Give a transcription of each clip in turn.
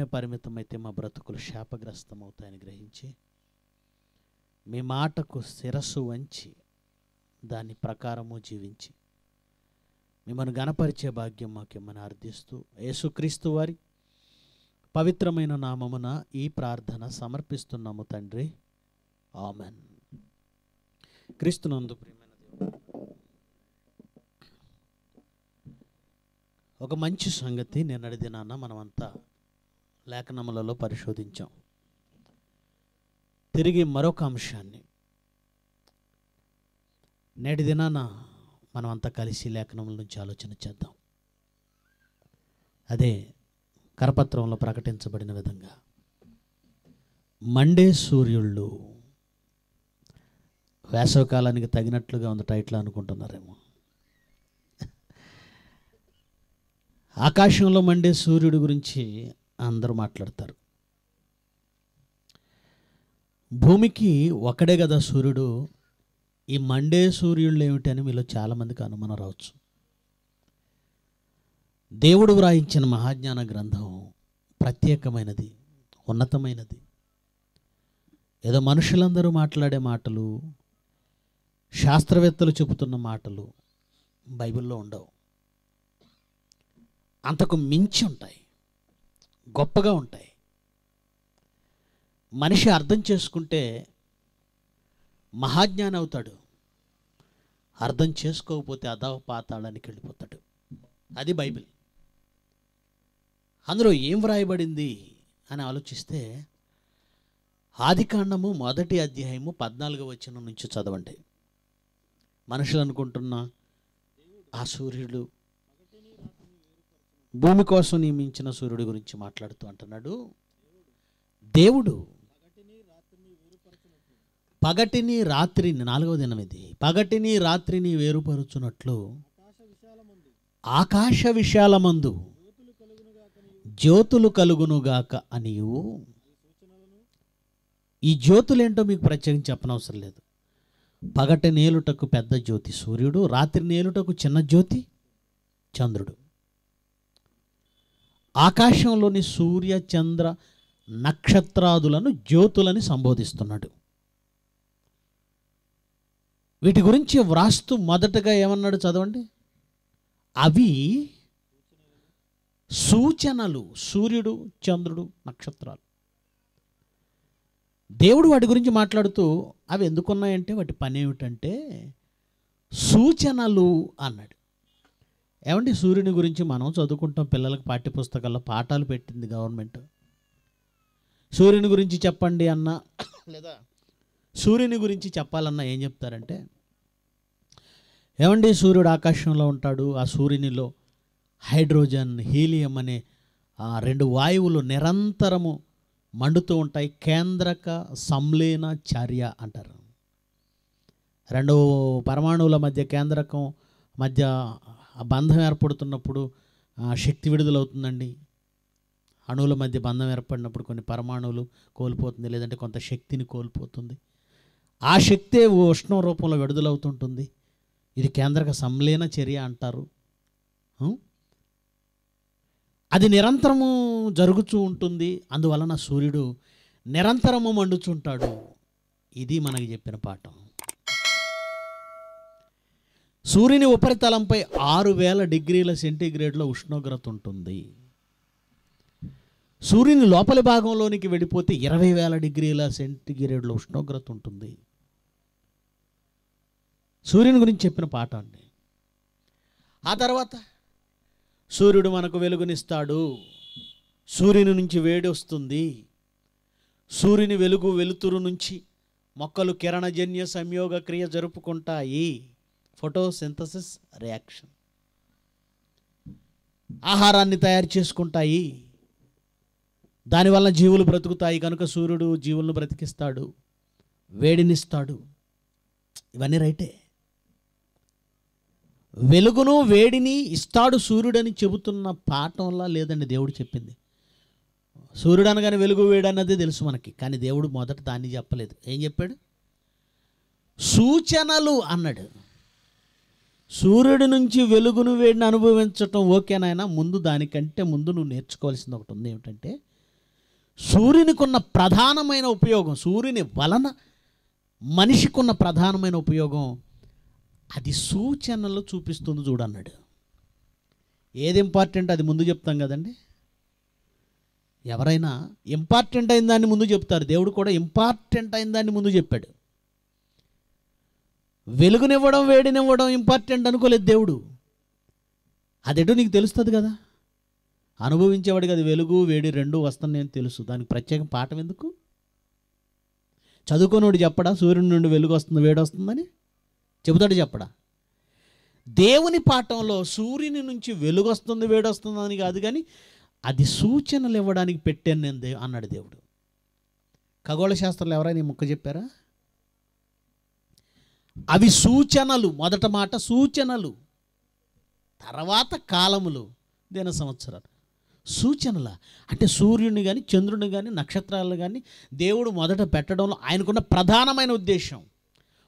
మాత్రమే పరిమితమైతే మా బ్రతుకులు శాపగ్రస్తం అవుతాయని గ్రహించి మీ మాటకు శిరస్సు వంచి దాని ప్రకారము జీవించి మిమ్మల్ని గణపరిచే భాగ్యం మాకు అర్థిస్తూ యేసుక్రీస్తు వారి పవిత్రమైన నామమున ఈ ప్రార్థన సమర్పిస్తున్నాము తండ్రి ఆమెన్ క్రీస్తునందు ప్రియమైన ఒక మంచి సంగతి నిన్నటి దినాన మనమంతా లేఖనములలో పరిశోధించాం తిరిగి మరొక అంశాన్ని నేటి దినాన మనం అంతా కలిసి లేఖనముల నుంచి ఆలోచన చేద్దాం అదే కరపత్రంలో ప్రకటించబడిన విధంగా మండే సూర్యుళ్ళు వేసవకాలానికి తగినట్లుగా ఉంది టైట్లు అనుకుంటున్నారేమో ఆకాశంలో మండే సూర్యుడి గురించి అందరూ మాట్లాడతారు భూమికి ఒకడే కదా సూర్యుడు ఈ మండే సూర్యుళ్ళు ఏమిటని మీలో చాలామందికి అనుమానం రావచ్చు దేవుడు వ్రాయించిన మహాజ్ఞాన గ్రంథం ప్రత్యేకమైనది ఉన్నతమైనది ఏదో మనుషులందరూ మాట్లాడే మాటలు శాస్త్రవేత్తలు చెబుతున్న మాటలు బైబిల్లో ఉండవు అంతకు మించి ఉంటాయి గొప్పగా ఉంటాయి మనిషి అర్థం చేసుకుంటే మహాజ్ఞానం అవుతాడు అర్థం చేసుకోకపోతే అధవ పాతాళానికి వెళ్ళిపోతాడు అది బైబిల్ అందులో ఏం వ్రాయబడింది అని ఆలోచిస్తే ఆదికాండము మొదటి అధ్యాయము పద్నాలుగో వచనం నుంచి చదవండి మనుషులు అనుకుంటున్న ఆ సూర్యుడు భూమి కోసం నియమించిన సూర్యుడి గురించి మాట్లాడుతూ అంటున్నాడు దేవుడు పగటిని రాత్రిని నాలుగవ దినం ఇది పగటిని రాత్రిని వేరుపరుచున్నట్లు ఆకాశ మందు జ్యోతులు కలుగునుగాక అనియు ఈ జ్యోతులు ఏంటో మీకు ప్రత్యేకించి చెప్పనవసరం లేదు పగటి నేలుటకు పెద్ద జ్యోతి సూర్యుడు రాత్రి నేలుటకు చిన్న జ్యోతి చంద్రుడు ఆకాశంలోని సూర్య చంద్ర నక్షత్రాదులను జ్యోతులని సంబోధిస్తున్నాడు వీటి గురించి వ్రాస్తూ మొదటగా ఏమన్నాడు చదవండి అవి సూచనలు సూర్యుడు చంద్రుడు నక్షత్రాలు దేవుడు వాటి గురించి మాట్లాడుతూ అవి ఎందుకున్నాయంటే వాటి పని ఏమిటంటే సూచనలు అన్నాడు ఏమండి సూర్యుని గురించి మనం చదువుకుంటాం పిల్లలకు పాఠ్యపుస్తకాల్లో పాఠాలు పెట్టింది గవర్నమెంట్ సూర్యుని గురించి చెప్పండి అన్న లేదా సూర్యుని గురించి చెప్పాలన్నా ఏం చెప్తారంటే ఏమండి సూర్యుడు ఆకాశంలో ఉంటాడు ఆ సూర్యునిలో హైడ్రోజన్ హీలియం అనే రెండు వాయువులు నిరంతరము మండుతూ ఉంటాయి కేంద్రక సంలీన చర్య అంటారు రెండు పరమాణువుల మధ్య కేంద్రకం మధ్య ఆ బంధం ఏర్పడుతున్నప్పుడు ఆ శక్తి విడుదలవుతుందండి అణువుల మధ్య బంధం ఏర్పడినప్పుడు కొన్ని పరమాణువులు కోల్పోతుంది లేదంటే కొంత శక్తిని కోల్పోతుంది ఆ శక్తే ఉష్ణం రూపంలో విడుదలవుతుంటుంది ఇది కేంద్రక సంలీన చర్య అంటారు అది నిరంతరము జరుగుతూ ఉంటుంది అందువలన సూర్యుడు నిరంతరము మండుచుంటాడు ఇది మనకి చెప్పిన పాఠం సూర్యుని ఉపరితలంపై ఆరు వేల డిగ్రీల సెంటీగ్రేడ్ల ఉష్ణోగ్రత ఉంటుంది సూర్యుని లోపలి భాగంలోనికి వెళ్ళిపోతే ఇరవై వేల డిగ్రీల సెంటీగ్రేడ్ల ఉష్ణోగ్రత ఉంటుంది సూర్యుని గురించి చెప్పిన పాట అండి ఆ తర్వాత సూర్యుడు మనకు వెలుగునిస్తాడు సూర్యుని నుంచి వేడి వస్తుంది సూర్యుని వెలుగు వెలుతురు నుంచి మొక్కలు కిరణజన్య సంయోగ క్రియ జరుపుకుంటాయి ఫోటోసింథసిస్ రియాక్షన్ ఆహారాన్ని తయారు చేసుకుంటాయి దానివల్ల జీవులు బ్రతుకుతాయి కనుక సూర్యుడు జీవులను బ్రతికిస్తాడు వేడినిస్తాడు ఇవన్నీ రైటే వెలుగును వేడిని ఇస్తాడు సూర్యుడని చెబుతున్న పాఠంలా లేదండి దేవుడు చెప్పింది సూర్యుడు అనగానే వెలుగు వేడి అన్నది తెలుసు మనకి కానీ దేవుడు మొదట దాన్ని చెప్పలేదు ఏం చెప్పాడు సూచనలు అన్నాడు సూర్యుడి నుంచి వెలుగును వేడిని అనుభవించటం ఓకేనైనా ముందు దానికంటే ముందు నువ్వు నేర్చుకోవాల్సింది ఒకటి ఉంది ఏమిటంటే సూర్యునికున్న ప్రధానమైన ఉపయోగం సూర్యుని వలన మనిషికున్న ప్రధానమైన ఉపయోగం అది సూచనలు చూపిస్తుంది చూడన్నాడు ఏది ఇంపార్టెంట్ అది ముందు చెప్తాం కదండి ఎవరైనా ఇంపార్టెంట్ అయిన దాన్ని ముందు చెప్తారు దేవుడు కూడా ఇంపార్టెంట్ అయిన దాన్ని ముందు చెప్పాడు వెలుగునివ్వడం వేడినివ్వడం ఇంపార్టెంట్ అనుకోలేదు దేవుడు అదేటో నీకు తెలుస్తుంది కదా అనుభవించేవాడికి అది వెలుగు వేడి రెండు వస్తాను నేను తెలుసు దానికి ప్రత్యేక పాఠం ఎందుకు చదువుకునోడు చెప్పడా సూర్యుడి నుండి వెలుగు వస్తుంది వేడి వస్తుందని చెబుతాడు చెప్పడా దేవుని పాఠంలో సూర్యుని నుంచి వెలుగు వస్తుంది వేడి వస్తుంది అని కాదు కానీ అది సూచనలు ఇవ్వడానికి పెట్టాను నేను అన్నాడు దేవుడు ఖగోళ శాస్త్రాలు ఎవరైనా ముక్క చెప్పారా అవి సూచనలు మొదట మాట సూచనలు తర్వాత కాలములు దిన సంవత్సరాలు సూచనల అంటే సూర్యుని కానీ చంద్రుని కానీ నక్షత్రాలను కానీ దేవుడు మొదట పెట్టడంలో ఆయనకున్న ప్రధానమైన ఉద్దేశం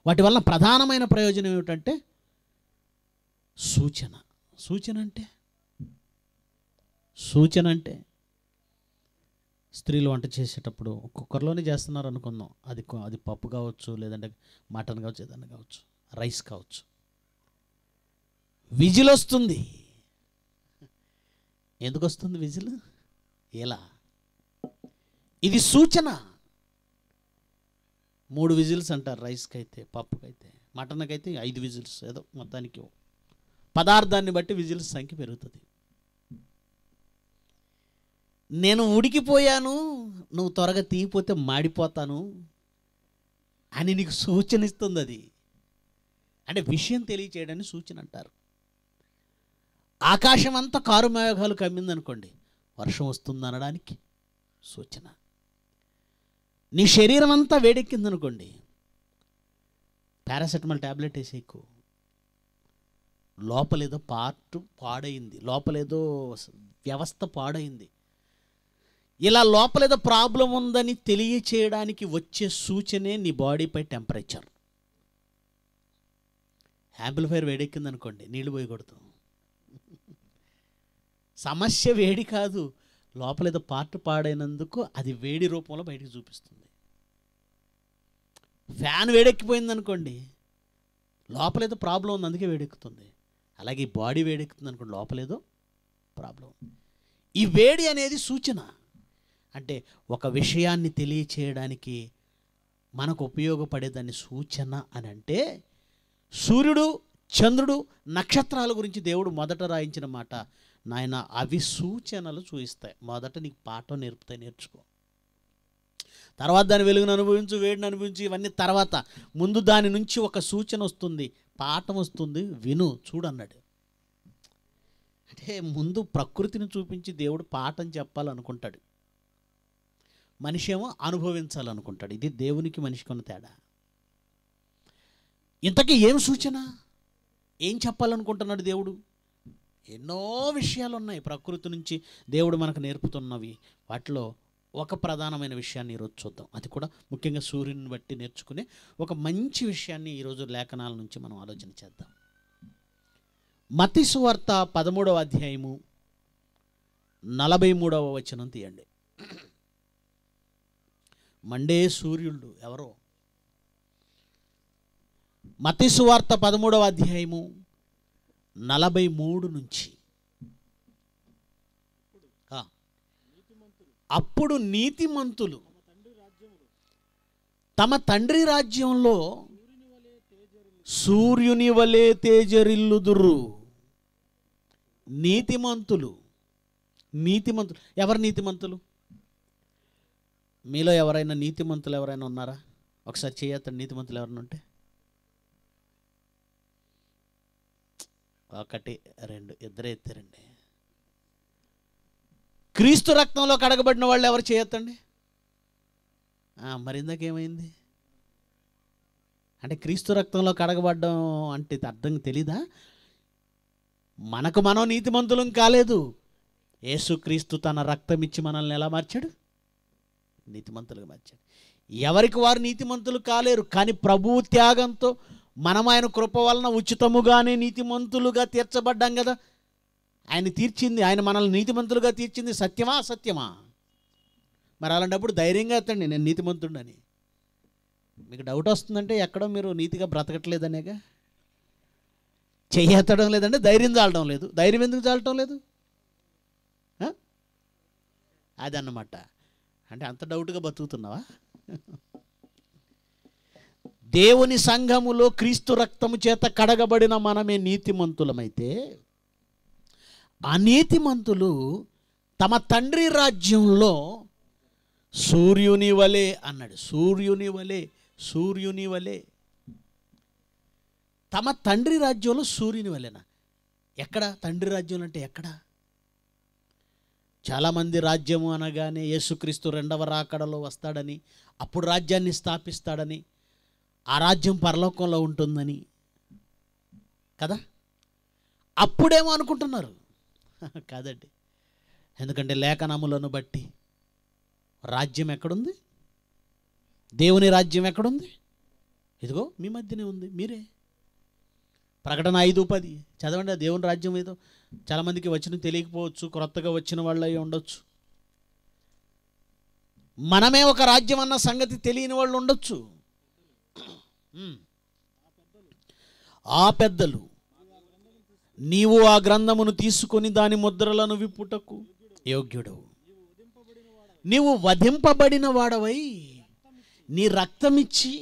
వాటి వల్ల ప్రధానమైన ప్రయోజనం ఏమిటంటే సూచన సూచన అంటే సూచన అంటే స్త్రీలు వంట చేసేటప్పుడు కుక్కర్లోనే చేస్తున్నారు అనుకుందాం అది అది పప్పు కావచ్చు లేదంటే మటన్ కావచ్చు ఏదన్నా కావచ్చు రైస్ కావచ్చు విజిల్ వస్తుంది ఎందుకు వస్తుంది విజిల్ ఎలా ఇది సూచన మూడు విజిల్స్ అంటారు రైస్కి అయితే పప్పుకి అయితే మటన్కి అయితే ఐదు విజిల్స్ ఏదో మొత్తానికి పదార్థాన్ని బట్టి విజిల్స్ సంఖ్య పెరుగుతుంది నేను ఉడికిపోయాను నువ్వు త్వరగా తీయిపోతే మాడిపోతాను అని నీకు సూచన ఇస్తుంది అది అంటే విషయం తెలియచేయడానికి సూచన అంటారు ఆకాశం అంతా కారు మేఘాలు కమ్మిందనుకోండి వర్షం వస్తుంది అనడానికి సూచన నీ శరీరం అంతా వేడెక్కిందనుకోండి పారాసెటమాల్ ట్యాబ్లెట్ వేసే ఎక్కువ లోపలేదో పార్ట్ పాడైంది లోపలేదో వ్యవస్థ పాడైంది ఇలా లోపల ఏదో ప్రాబ్లం ఉందని తెలియచేయడానికి వచ్చే సూచనే నీ బాడీపై టెంపరేచర్ యాంప్లిఫైర్ వేడెక్కింది అనుకోండి నీళ్ళు పోయకూడదు సమస్య వేడి కాదు లోపల ఏదో పార్ట్ పాడైనందుకు అది వేడి రూపంలో బయటకు చూపిస్తుంది ఫ్యాన్ వేడెక్కిపోయింది అనుకోండి ఏదో ప్రాబ్లం ఉంది అందుకే వేడెక్కుతుంది అలాగే బాడీ వేడెక్కుతుంది అనుకోండి లోపలేదో ప్రాబ్లం ఈ వేడి అనేది సూచన అంటే ఒక విషయాన్ని తెలియచేయడానికి మనకు ఉపయోగపడేదాన్ని సూచన అని అంటే సూర్యుడు చంద్రుడు నక్షత్రాల గురించి దేవుడు మొదట రాయించిన మాట నాయన అవి సూచనలు చూయిస్తాయి మొదట నీకు పాఠం నేర్పుతాయి నేర్చుకో తర్వాత దాని వెలుగును అనుభవించు వేడిని అనుభవించు ఇవన్నీ తర్వాత ముందు దాని నుంచి ఒక సూచన వస్తుంది పాఠం వస్తుంది విను చూడన్నాడు అంటే ముందు ప్రకృతిని చూపించి దేవుడు పాఠం చెప్పాలనుకుంటాడు మనిషి ఏమో అనుభవించాలనుకుంటాడు ఇది దేవునికి మనిషికి ఉన్న తేడా ఇంతకీ ఏం సూచన ఏం చెప్పాలనుకుంటున్నాడు దేవుడు ఎన్నో విషయాలు ఉన్నాయి ప్రకృతి నుంచి దేవుడు మనకు నేర్పుతున్నవి వాటిలో ఒక ప్రధానమైన విషయాన్ని ఈరోజు చూద్దాం అది కూడా ముఖ్యంగా సూర్యుని బట్టి నేర్చుకునే ఒక మంచి విషయాన్ని ఈరోజు లేఖనాల నుంచి మనం ఆలోచన చేద్దాం మతి సువార్త పదమూడవ అధ్యాయము నలభై మూడవ వచనం తీయండి మండే సూర్యుడు ఎవరో మతిసువార్త పదమూడవ అధ్యాయము నలభై మూడు నుంచి అప్పుడు నీతిమంతులు తమ తండ్రి రాజ్యంలో సూర్యుని వలే తేజరిల్లుదురు నీతిమంతులు నీతిమంతులు ఎవరు నీతిమంతులు మీలో ఎవరైనా నీతిమంతులు ఎవరైనా ఉన్నారా ఒకసారి చేయత నీతిమంతులు ఎవరైనా ఉంటే ఒకటి రెండు ఇద్దరు ఎత్తారండి క్రీస్తు రక్తంలో కడగబడిన వాళ్ళు ఎవరు చేయొద్దండి మరి ఇందాకేమైంది అంటే క్రీస్తు రక్తంలో కడగబడ్డం అంటే అర్థం తెలీదా మనకు మనం నీతిమంతులం కాలేదు యేసుక్రీస్తు తన రక్తం ఇచ్చి మనల్ని ఎలా మార్చాడు నీతిమంతులుగా మార్చాడు ఎవరికి వారు నీతిమంతులు కాలేరు కానీ ప్రభువు త్యాగంతో మనం ఆయన కృప వలన ఉచితముగానే నీతిమంతులుగా తీర్చబడ్డాం కదా ఆయన తీర్చింది ఆయన మనల్ని నీతిమంతులుగా తీర్చింది సత్యమా అసత్యమా మరి అలాంటప్పుడు ధైర్యంగా ఎత్తండి నేను నీతిమంతుడని మీకు డౌట్ వస్తుందంటే ఎక్కడో మీరు నీతిగా బ్రతకట్లేదనేగా చేయెత్తడం లేదంటే ధైర్యం చాలడం లేదు ధైర్యం ఎందుకు చాలటం లేదు అదన్నమాట అంటే అంత డౌట్గా బతుకుతున్నావా దేవుని సంఘములో క్రీస్తు రక్తము చేత కడగబడిన మనమే నీతిమంతులమైతే ఆ నీతిమంతులు తమ తండ్రి రాజ్యంలో సూర్యుని వలె అన్నాడు సూర్యుని వలే సూర్యుని వలే తమ తండ్రి రాజ్యంలో సూర్యుని వలెనా ఎక్కడ తండ్రి రాజ్యం అంటే ఎక్కడ చాలామంది రాజ్యము అనగానే యేసుక్రీస్తు రెండవ రాకడలో వస్తాడని అప్పుడు రాజ్యాన్ని స్థాపిస్తాడని ఆ రాజ్యం పరలోకంలో ఉంటుందని కదా అప్పుడేమో అనుకుంటున్నారు కాదండి ఎందుకంటే లేఖనములను బట్టి రాజ్యం ఎక్కడుంది దేవుని రాజ్యం ఎక్కడుంది ఇదిగో మీ మధ్యనే ఉంది మీరే ప్రకటన ఐదు పది చదవండి దేవుని రాజ్యం ఏదో చాలామందికి వచ్చిన తెలియకపోవచ్చు క్రొత్తగా వచ్చిన వాళ్ళు అయి ఉండొచ్చు మనమే ఒక రాజ్యం అన్న సంగతి తెలియని వాళ్ళు ఉండొచ్చు ఆ పెద్దలు నీవు ఆ గ్రంథమును తీసుకొని దాని ముద్రలను విప్పుటకు యోగ్యుడు నీవు వధింపబడిన వాడవై నీ రక్తమిచ్చి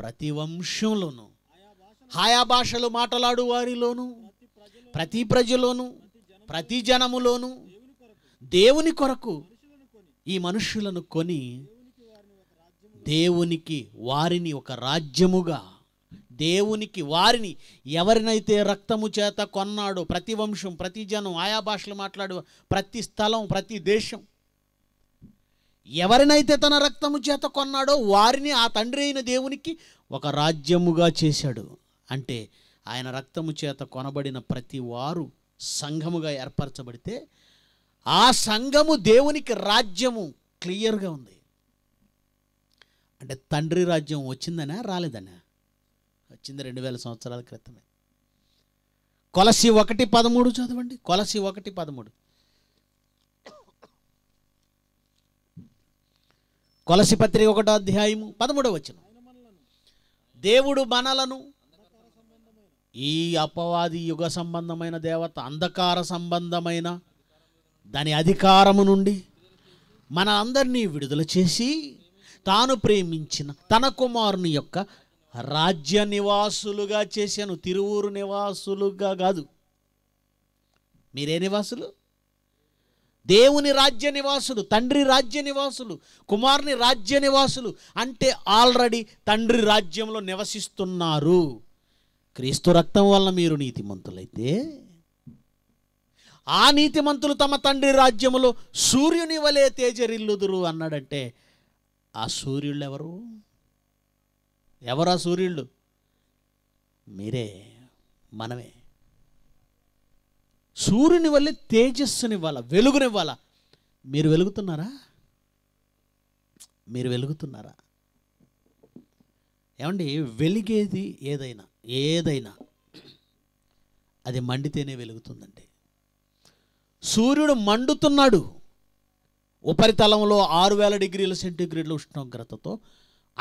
ప్రతి వంశంలోనూ హాయా భాషలు మాట్లాడు వారిలోనూ ప్రతి ప్రజలోను ప్రతి జనములోను దేవుని కొరకు ఈ మనుషులను కొని దేవునికి వారిని ఒక రాజ్యముగా దేవునికి వారిని ఎవరినైతే రక్తము చేత కొన్నాడో ప్రతి వంశం ప్రతి జనం ఆయా భాషలు మాట్లాడు ప్రతి స్థలం ప్రతి దేశం ఎవరినైతే తన రక్తము చేత కొన్నాడో వారిని ఆ తండ్రి అయిన దేవునికి ఒక రాజ్యముగా చేశాడు అంటే ఆయన రక్తము చేత కొనబడిన ప్రతి వారు సంఘముగా ఏర్పరచబడితే ఆ సంఘము దేవునికి రాజ్యము క్లియర్గా ఉంది అంటే తండ్రి రాజ్యం వచ్చిందనా రాలేదనా వచ్చింది రెండు వేల సంవత్సరాల క్రితమే కొలసి ఒకటి పదమూడు చదవండి కొలసి ఒకటి పదమూడు కొలసి పత్రిక ఒకటో అధ్యాయము పదమూడవ వచ్చిన దేవుడు మనలను ఈ అపవాది యుగ సంబంధమైన దేవత అంధకార సంబంధమైన దాని అధికారము నుండి మన అందరినీ విడుదల చేసి తాను ప్రేమించిన తన కుమారుని యొక్క రాజ్య నివాసులుగా చేశాను తిరువూరు నివాసులుగా కాదు మీరే నివాసులు దేవుని రాజ్య నివాసులు తండ్రి రాజ్య నివాసులు కుమారుని రాజ్య నివాసులు అంటే ఆల్రెడీ తండ్రి రాజ్యంలో నివసిస్తున్నారు క్రీస్తు రక్తం వల్ల మీరు నీతిమంతులైతే ఆ నీతిమంతులు తమ తండ్రి రాజ్యములో సూర్యుని వలె తేజరిల్లుదురు అన్నాడంటే ఆ సూర్యుళ్ళు ఎవరు ఎవరా సూర్యుళ్ళు మీరే మనమే సూర్యుని వల్ల తేజస్సునివ్వాల వెలుగునివ్వాల మీరు వెలుగుతున్నారా మీరు వెలుగుతున్నారా ఏమండి వెలిగేది ఏదైనా ఏదైనా అది మండితేనే వెలుగుతుందండి సూర్యుడు మండుతున్నాడు ఉపరితలంలో ఆరు వేల డిగ్రీల సెంటీగ్రేడ్ల ఉష్ణోగ్రతతో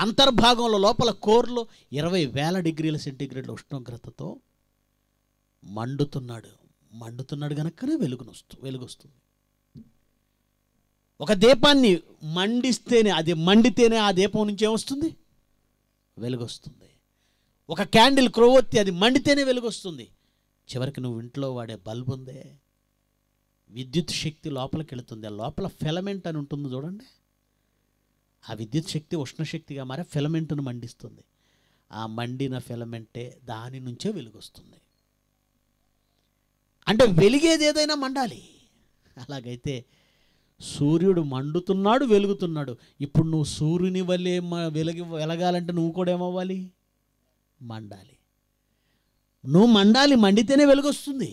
అంతర్భాగంలో లోపల కోర్లో ఇరవై వేల డిగ్రీల సెంటీగ్రేడ్ల ఉష్ణోగ్రతతో మండుతున్నాడు మండుతున్నాడు కనుకనే వెలుగునొస్తు వెలుగొస్తుంది ఒక దీపాన్ని మండిస్తేనే అది మండితేనే ఆ దీపం నుంచి ఏమొస్తుంది వెలుగొస్తుంది ఒక క్యాండిల్ క్రొవ్వొత్తి అది మండితేనే వెలుగొస్తుంది చివరికి నువ్వు ఇంట్లో వాడే బల్బ్ ఉందే విద్యుత్ శక్తి లోపలికి వెళుతుంది ఆ లోపల ఫిలమెంట్ అని ఉంటుంది చూడండి ఆ విద్యుత్ శక్తి ఉష్ణశక్తిగా మారే ఫిలమెంట్ను మండిస్తుంది ఆ మండిన ఫిలమెంటే దాని నుంచే వెలుగొస్తుంది అంటే వెలిగేది ఏదైనా మండాలి అలాగైతే సూర్యుడు మండుతున్నాడు వెలుగుతున్నాడు ఇప్పుడు నువ్వు సూర్యుని వల్లే వెలగి వెలగాలంటే నువ్వు కూడా ఏమవ్వాలి మండాలి నువ్వు మండాలి మండితేనే వెలుగొస్తుంది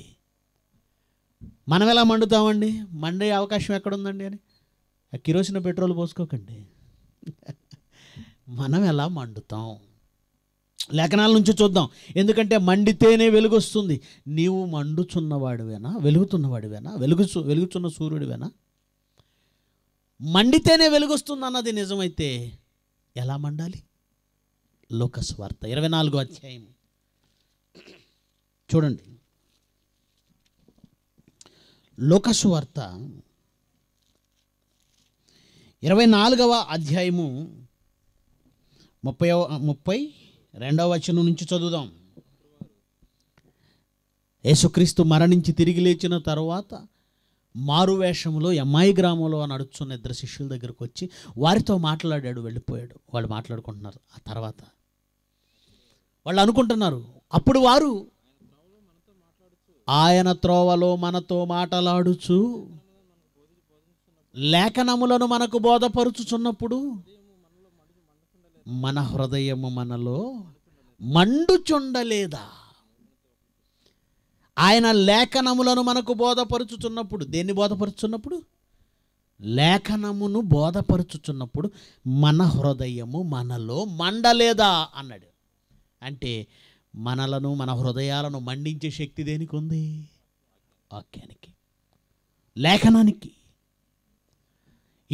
మనం ఎలా మండుతామండి మండే అవకాశం ఎక్కడుందండి అని ఆ కిరోసిన పెట్రోల్ పోసుకోకండి మనం ఎలా మండుతాం లేఖనాల నుంచి చూద్దాం ఎందుకంటే మండితేనే వెలుగొస్తుంది నీవు మండుచున్నవాడివేనా వెలుగుతున్నవాడివేనా వెలుగు వెలుగుచున్న సూర్యుడివేనా మండితేనే వెలుగొస్తుంది అన్నది నిజమైతే ఎలా మండాలి వార్త ఇరవై నాలుగో అధ్యాయం చూడండి వార్త ఇరవై నాలుగవ అధ్యాయము ముప్పై ముప్పై రెండవ వచనం నుంచి చదువుదాం యేసుక్రీస్తు మరణించి తిరిగి లేచిన తర్వాత మారువేషంలో అమ్మాయి గ్రామంలో నడుచున్న ఇద్దరు శిష్యుల దగ్గరకు వచ్చి వారితో మాట్లాడాడు వెళ్ళిపోయాడు వాళ్ళు మాట్లాడుకుంటున్నారు ఆ తర్వాత వాళ్ళు అనుకుంటున్నారు అప్పుడు వారు ఆయన త్రోవలో మనతో మాటలాడుచు లేఖనములను మనకు బోధపరుచుచున్నప్పుడు మన హృదయము మనలో మండుచుండలేదా ఆయన లేఖనములను మనకు బోధపరుచుచున్నప్పుడు దేన్ని బోధపరుచున్నప్పుడు లేఖనమును బోధపరుచుచున్నప్పుడు మన హృదయము మనలో మండలేదా అన్నాడు అంటే మనలను మన హృదయాలను మండించే శక్తి దేనికి ఉంది వాక్యానికి లేఖనానికి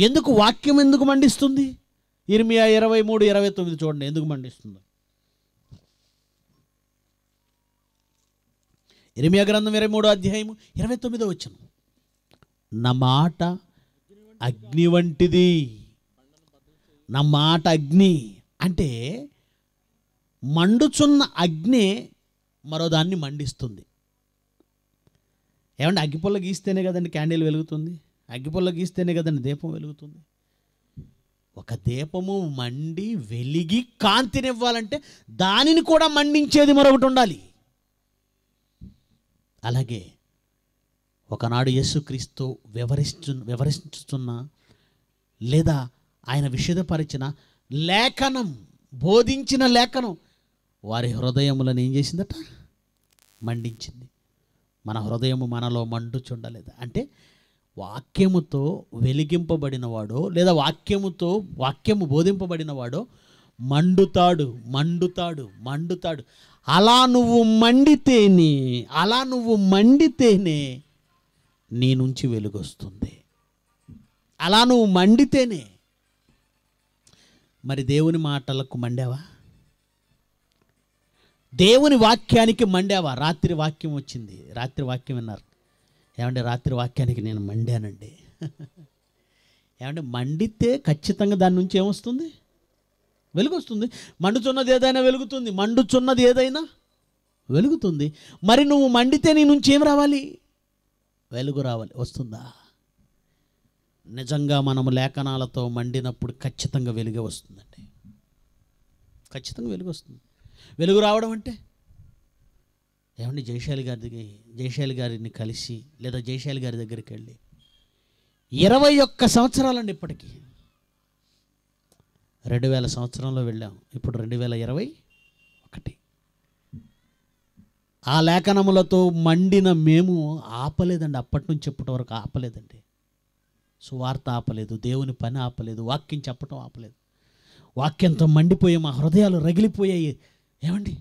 ఎందుకు వాక్యం ఎందుకు మండిస్తుంది ఇరిమియా ఇరవై మూడు ఇరవై తొమ్మిది చూడండి ఎందుకు మండిస్తుంది ఇరిమియా గ్రంథం ఇరవై మూడో అధ్యాయము ఇరవై తొమ్మిదో వచ్చిన నా మాట అగ్ని వంటిది నా మాట అగ్ని అంటే మండుచున్న అగ్ని మరో దాన్ని మండిస్తుంది ఏమంటే అగ్గిపొల్ల గీస్తేనే కదండి క్యాండిల్ వెలుగుతుంది అగ్గిపుల్ల గీస్తేనే కదండి దీపం వెలుగుతుంది ఒక దీపము మండి వెలిగి కాంతినివ్వాలంటే దానిని కూడా మండించేది మరొకటి ఉండాలి అలాగే ఒకనాడు యేసుక్రీస్తు వివరిస్తు వివరిస్తున్న లేదా ఆయన విషదపరిచిన లేఖనం బోధించిన లేఖనం వారి హృదయములను ఏం చేసిందట మండించింది మన హృదయము మనలో మండుచుండలేదు అంటే వాక్యముతో వెలిగింపబడినవాడో లేదా వాక్యముతో వాక్యము బోధింపబడినవాడో మండుతాడు మండుతాడు మండుతాడు అలా నువ్వు మండితేనే అలా నువ్వు మండితేనే నీ నుంచి వెలుగొస్తుంది అలా నువ్వు మండితేనే మరి దేవుని మాటలకు మండేవా దేవుని వాక్యానికి మండావా రాత్రి వాక్యం వచ్చింది రాత్రి వాక్యం విన్నారు ఏమంటే రాత్రి వాక్యానికి నేను మండానండి ఏమంటే మండితే ఖచ్చితంగా దాని నుంచి ఏమొస్తుంది వెలుగు వస్తుంది మండుచున్నది ఏదైనా వెలుగుతుంది మండుచున్నది ఏదైనా వెలుగుతుంది మరి నువ్వు మండితే నీ నుంచి ఏం రావాలి వెలుగు రావాలి వస్తుందా నిజంగా మనము లేఖనాలతో మండినప్పుడు ఖచ్చితంగా వెలుగే వస్తుందండి ఖచ్చితంగా వెలుగు వస్తుంది వెలుగు రావడం అంటే ఏమండి జయశాలి గారి దగ్గర జయశాలి గారిని కలిసి లేదా జయశాలి గారి దగ్గరికి వెళ్ళి ఇరవై ఒక్క సంవత్సరాలండి ఇప్పటికీ రెండు వేల సంవత్సరంలో వెళ్ళాం ఇప్పుడు రెండు వేల ఇరవై ఒకటి ఆ లేఖనములతో మండిన మేము ఆపలేదండి అప్పటి నుంచి చెప్పడం వరకు ఆపలేదండి సువార్త ఆపలేదు దేవుని పని ఆపలేదు వాక్యం చెప్పటం ఆపలేదు వాక్యంతో మండిపోయే మా హృదయాలు రగిలిపోయాయి ఏమండి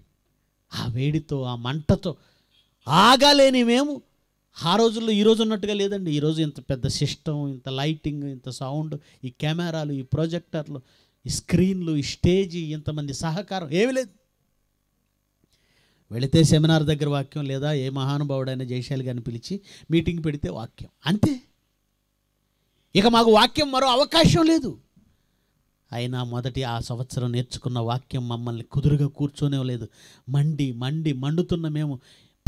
ఆ వేడితో ఆ మంటతో ఆగలేని మేము ఆ రోజుల్లో ఈరోజు ఉన్నట్టుగా లేదండి ఈరోజు ఇంత పెద్ద సిస్టమ్ ఇంత లైటింగ్ ఇంత సౌండ్ ఈ కెమెరాలు ఈ ప్రొజెక్టర్లు ఈ స్క్రీన్లు ఈ స్టేజి ఇంతమంది సహకారం ఏమి లేదు వెళితే సెమినార్ దగ్గర వాక్యం లేదా ఏ మహానుభావుడైన జయశాలి గారిని పిలిచి మీటింగ్ పెడితే వాక్యం అంతే ఇక మాకు వాక్యం మరో అవకాశం లేదు అయినా మొదటి ఆ సంవత్సరం నేర్చుకున్న వాక్యం మమ్మల్ని కుదురుగా కూర్చోనే లేదు మండి మండి మండుతున్న మేము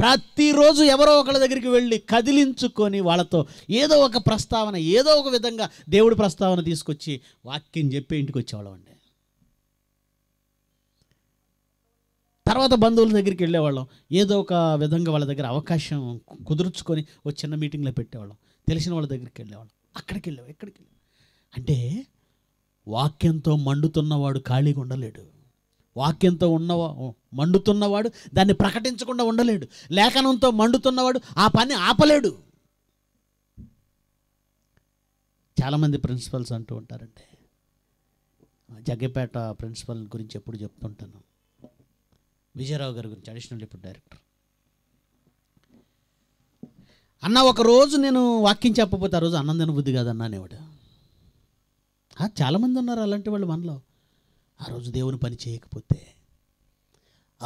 ప్రతిరోజు ఎవరో ఒకళ్ళ దగ్గరికి వెళ్ళి కదిలించుకొని వాళ్ళతో ఏదో ఒక ప్రస్తావన ఏదో ఒక విధంగా దేవుడి ప్రస్తావన తీసుకొచ్చి వాక్యం చెప్పి ఇంటికి వచ్చేవాళ్ళం అండి తర్వాత బంధువుల దగ్గరికి వెళ్ళేవాళ్ళం ఏదో ఒక విధంగా వాళ్ళ దగ్గర అవకాశం కుదుర్చుకొని ఒక చిన్న మీటింగ్లో పెట్టేవాళ్ళం తెలిసిన వాళ్ళ దగ్గరికి వెళ్ళేవాళ్ళం అక్కడికి వెళ్ళాం ఎక్కడికి వెళ్ళాం అంటే వాక్యంతో మండుతున్నవాడు ఖాళీగా ఉండలేడు వాక్యంతో ఉన్నవా మండుతున్నవాడు దాన్ని ప్రకటించకుండా ఉండలేడు లేఖనంతో మండుతున్నవాడు ఆ పని ఆపలేడు చాలామంది ప్రిన్సిపల్స్ అంటూ ఉంటారంటే జగ్గపేట ప్రిన్సిపల్ గురించి ఎప్పుడు చెప్తుంటాను విజయరావు గారి గురించి అడిషనల్ ఇప్పుడు డైరెక్టర్ అన్న ఒకరోజు నేను వాక్యం చెప్పకపోతే ఆ రోజు అన్నం తినబుద్ధి కాదన్నా నేవాడు చాలామంది ఉన్నారు అలాంటి వాళ్ళు మనలో ఆ రోజు దేవుని పని చేయకపోతే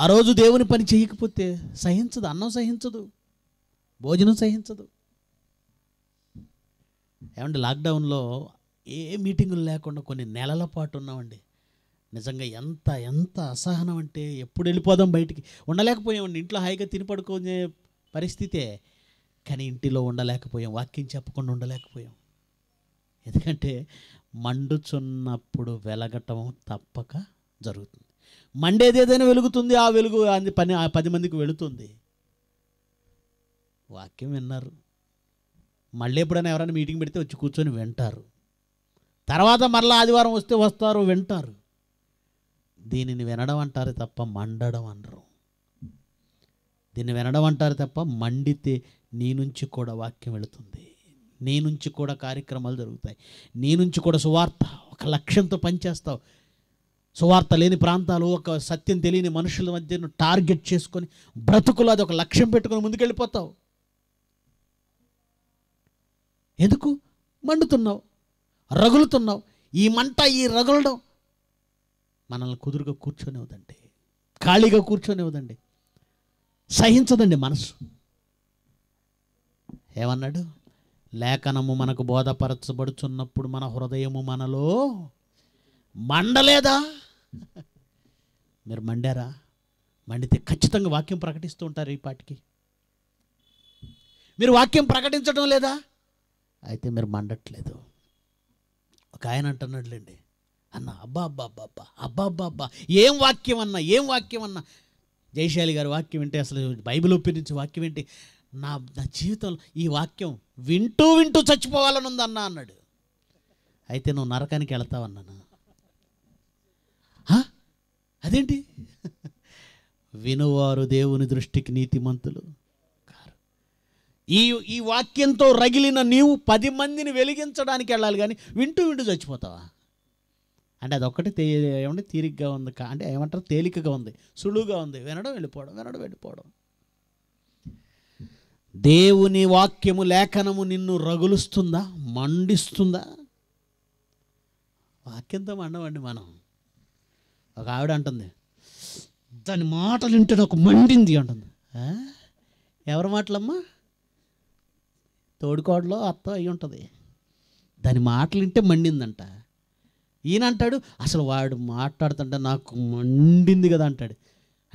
ఆ రోజు దేవుని పని చేయకపోతే సహించదు అన్నం సహించదు భోజనం సహించదు ఏమంటే లాక్డౌన్లో ఏ మీటింగులు లేకుండా కొన్ని నెలల పాటు ఉన్నామండి నిజంగా ఎంత ఎంత అసహనం అంటే ఎప్పుడు వెళ్ళిపోదాం బయటికి ఉండలేకపోయామండి ఇంట్లో హాయిగా తిని పడుకునే పరిస్థితే కానీ ఇంటిలో ఉండలేకపోయాం వాక్యం చెప్పకుండా ఉండలేకపోయాం ఎందుకంటే మండుచున్నప్పుడు వెలగటం తప్పక జరుగుతుంది మండేది ఏదైనా వెలుగుతుంది ఆ వెలుగు అది పని ఆ పది మందికి వెళుతుంది వాక్యం విన్నారు మళ్ళీ ఎప్పుడైనా ఎవరైనా మీటింగ్ పెడితే వచ్చి కూర్చొని వింటారు తర్వాత మరలా ఆదివారం వస్తే వస్తారు వింటారు దీనిని వినడం అంటారు తప్ప మండడం అనరు దీన్ని వినడం అంటారు తప్ప మండితే నీ నుంచి కూడా వాక్యం వెళుతుంది నీ నుంచి కూడా కార్యక్రమాలు జరుగుతాయి నీ నుంచి కూడా సువార్త ఒక లక్ష్యంతో పనిచేస్తావు సువార్త లేని ప్రాంతాలు ఒక సత్యం తెలియని మనుషుల మధ్య టార్గెట్ చేసుకొని బ్రతుకులు అది ఒక లక్ష్యం పెట్టుకొని ముందుకెళ్ళిపోతావు ఎందుకు మండుతున్నావు రగులుతున్నావు ఈ మంట ఈ రగులడం మనల్ని కుదురుగా కూర్చొనివ్వదండి ఖాళీగా కూర్చొనివ్వదండి సహించదండి మనసు ఏమన్నాడు లేఖనము మనకు బోధపరచబడుచున్నప్పుడు మన హృదయము మనలో మండలేదా మీరు మండారా మండితే ఖచ్చితంగా వాక్యం ప్రకటిస్తూ ఉంటారు ఈ పాటికి మీరు వాక్యం ప్రకటించడం లేదా అయితే మీరు మండట్లేదు ఒక ఆయన అంటున్నాడులేండి అన్న అబ్బా అబ్బా అబ్బా అబ్బా అబ్బా అబ్బా అబ్బా ఏం వాక్యం అన్న ఏం వాక్యం అన్న జయశాలి గారు వాక్యం ఏంటి అసలు బైబిల్ ఒప్పించి వాక్యం ఏంటి నా నా జీవితంలో ఈ వాక్యం వింటూ వింటూ చచ్చిపోవాలని ఉందన్నా అన్నాడు అయితే నువ్వు నరకానికి వెళతావన్నాను అదేంటి వినువారు దేవుని దృష్టికి నీతిమంతులు కారు ఈ ఈ వాక్యంతో రగిలిన నీవు పది మందిని వెలిగించడానికి వెళ్ళాలి కానీ వింటూ వింటూ చచ్చిపోతావా అంటే అదొక్కటి తే ఏమంటే తీరిగ్గా ఉంది అంటే ఏమంటారు తేలికగా ఉంది సులువుగా ఉంది వినడం వెళ్ళిపోవడం వినడం వెళ్ళిపోవడం దేవుని వాక్యము లేఖనము నిన్ను రగులుస్తుందా మండిస్తుందా వాక్యంతో మండవండి మనం ఒక ఆవిడ అంటుంది దాని మాటలు వింటే నాకు మండింది అంటుంది ఎవరి మాటలమ్మా తోడుకోడలో అత్త అయి ఉంటుంది దాని మాటలు వింటే మండిందంట ఈయన అంటాడు అసలు వాడు మాట్లాడుతుంటే నాకు మండింది కదా అంటాడు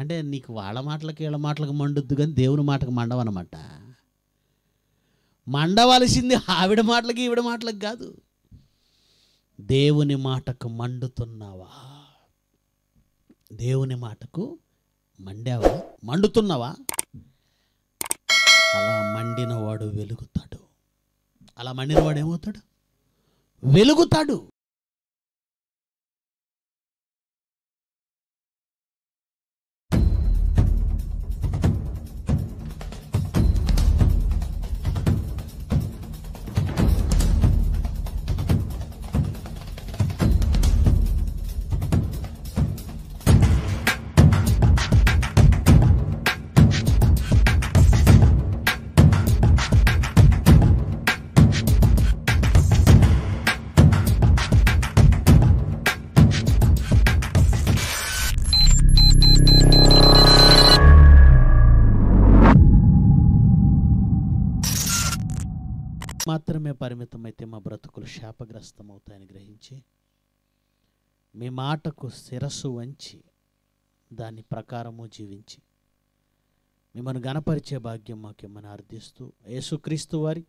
అంటే నీకు వాళ్ళ మాటలకి వీళ్ళ మాటలకు మండుద్దు కానీ దేవుని మాటకు మండవన్నమాట మండవలసింది ఆవిడ మాటలకి ఈవిడ మాటలకు కాదు దేవుని మాటకు మండుతున్నావా దేవుని మాటకు మండావా మండుతున్నావా అలా మండినవాడు వెలుగుతాడు అలా మండినవాడు ఏమవుతాడు వెలుగుతాడు అయితే మా బ్రతుకులు శాపగ్రస్తం అవుతాయని గ్రహించి మీ మాటకు శిరస్సు వంచి దాని ప్రకారము జీవించి మిమ్మల్ని గణపరిచే భాగ్యం మాకేమని అర్థిస్తూ యేసుక్రీస్తు వారి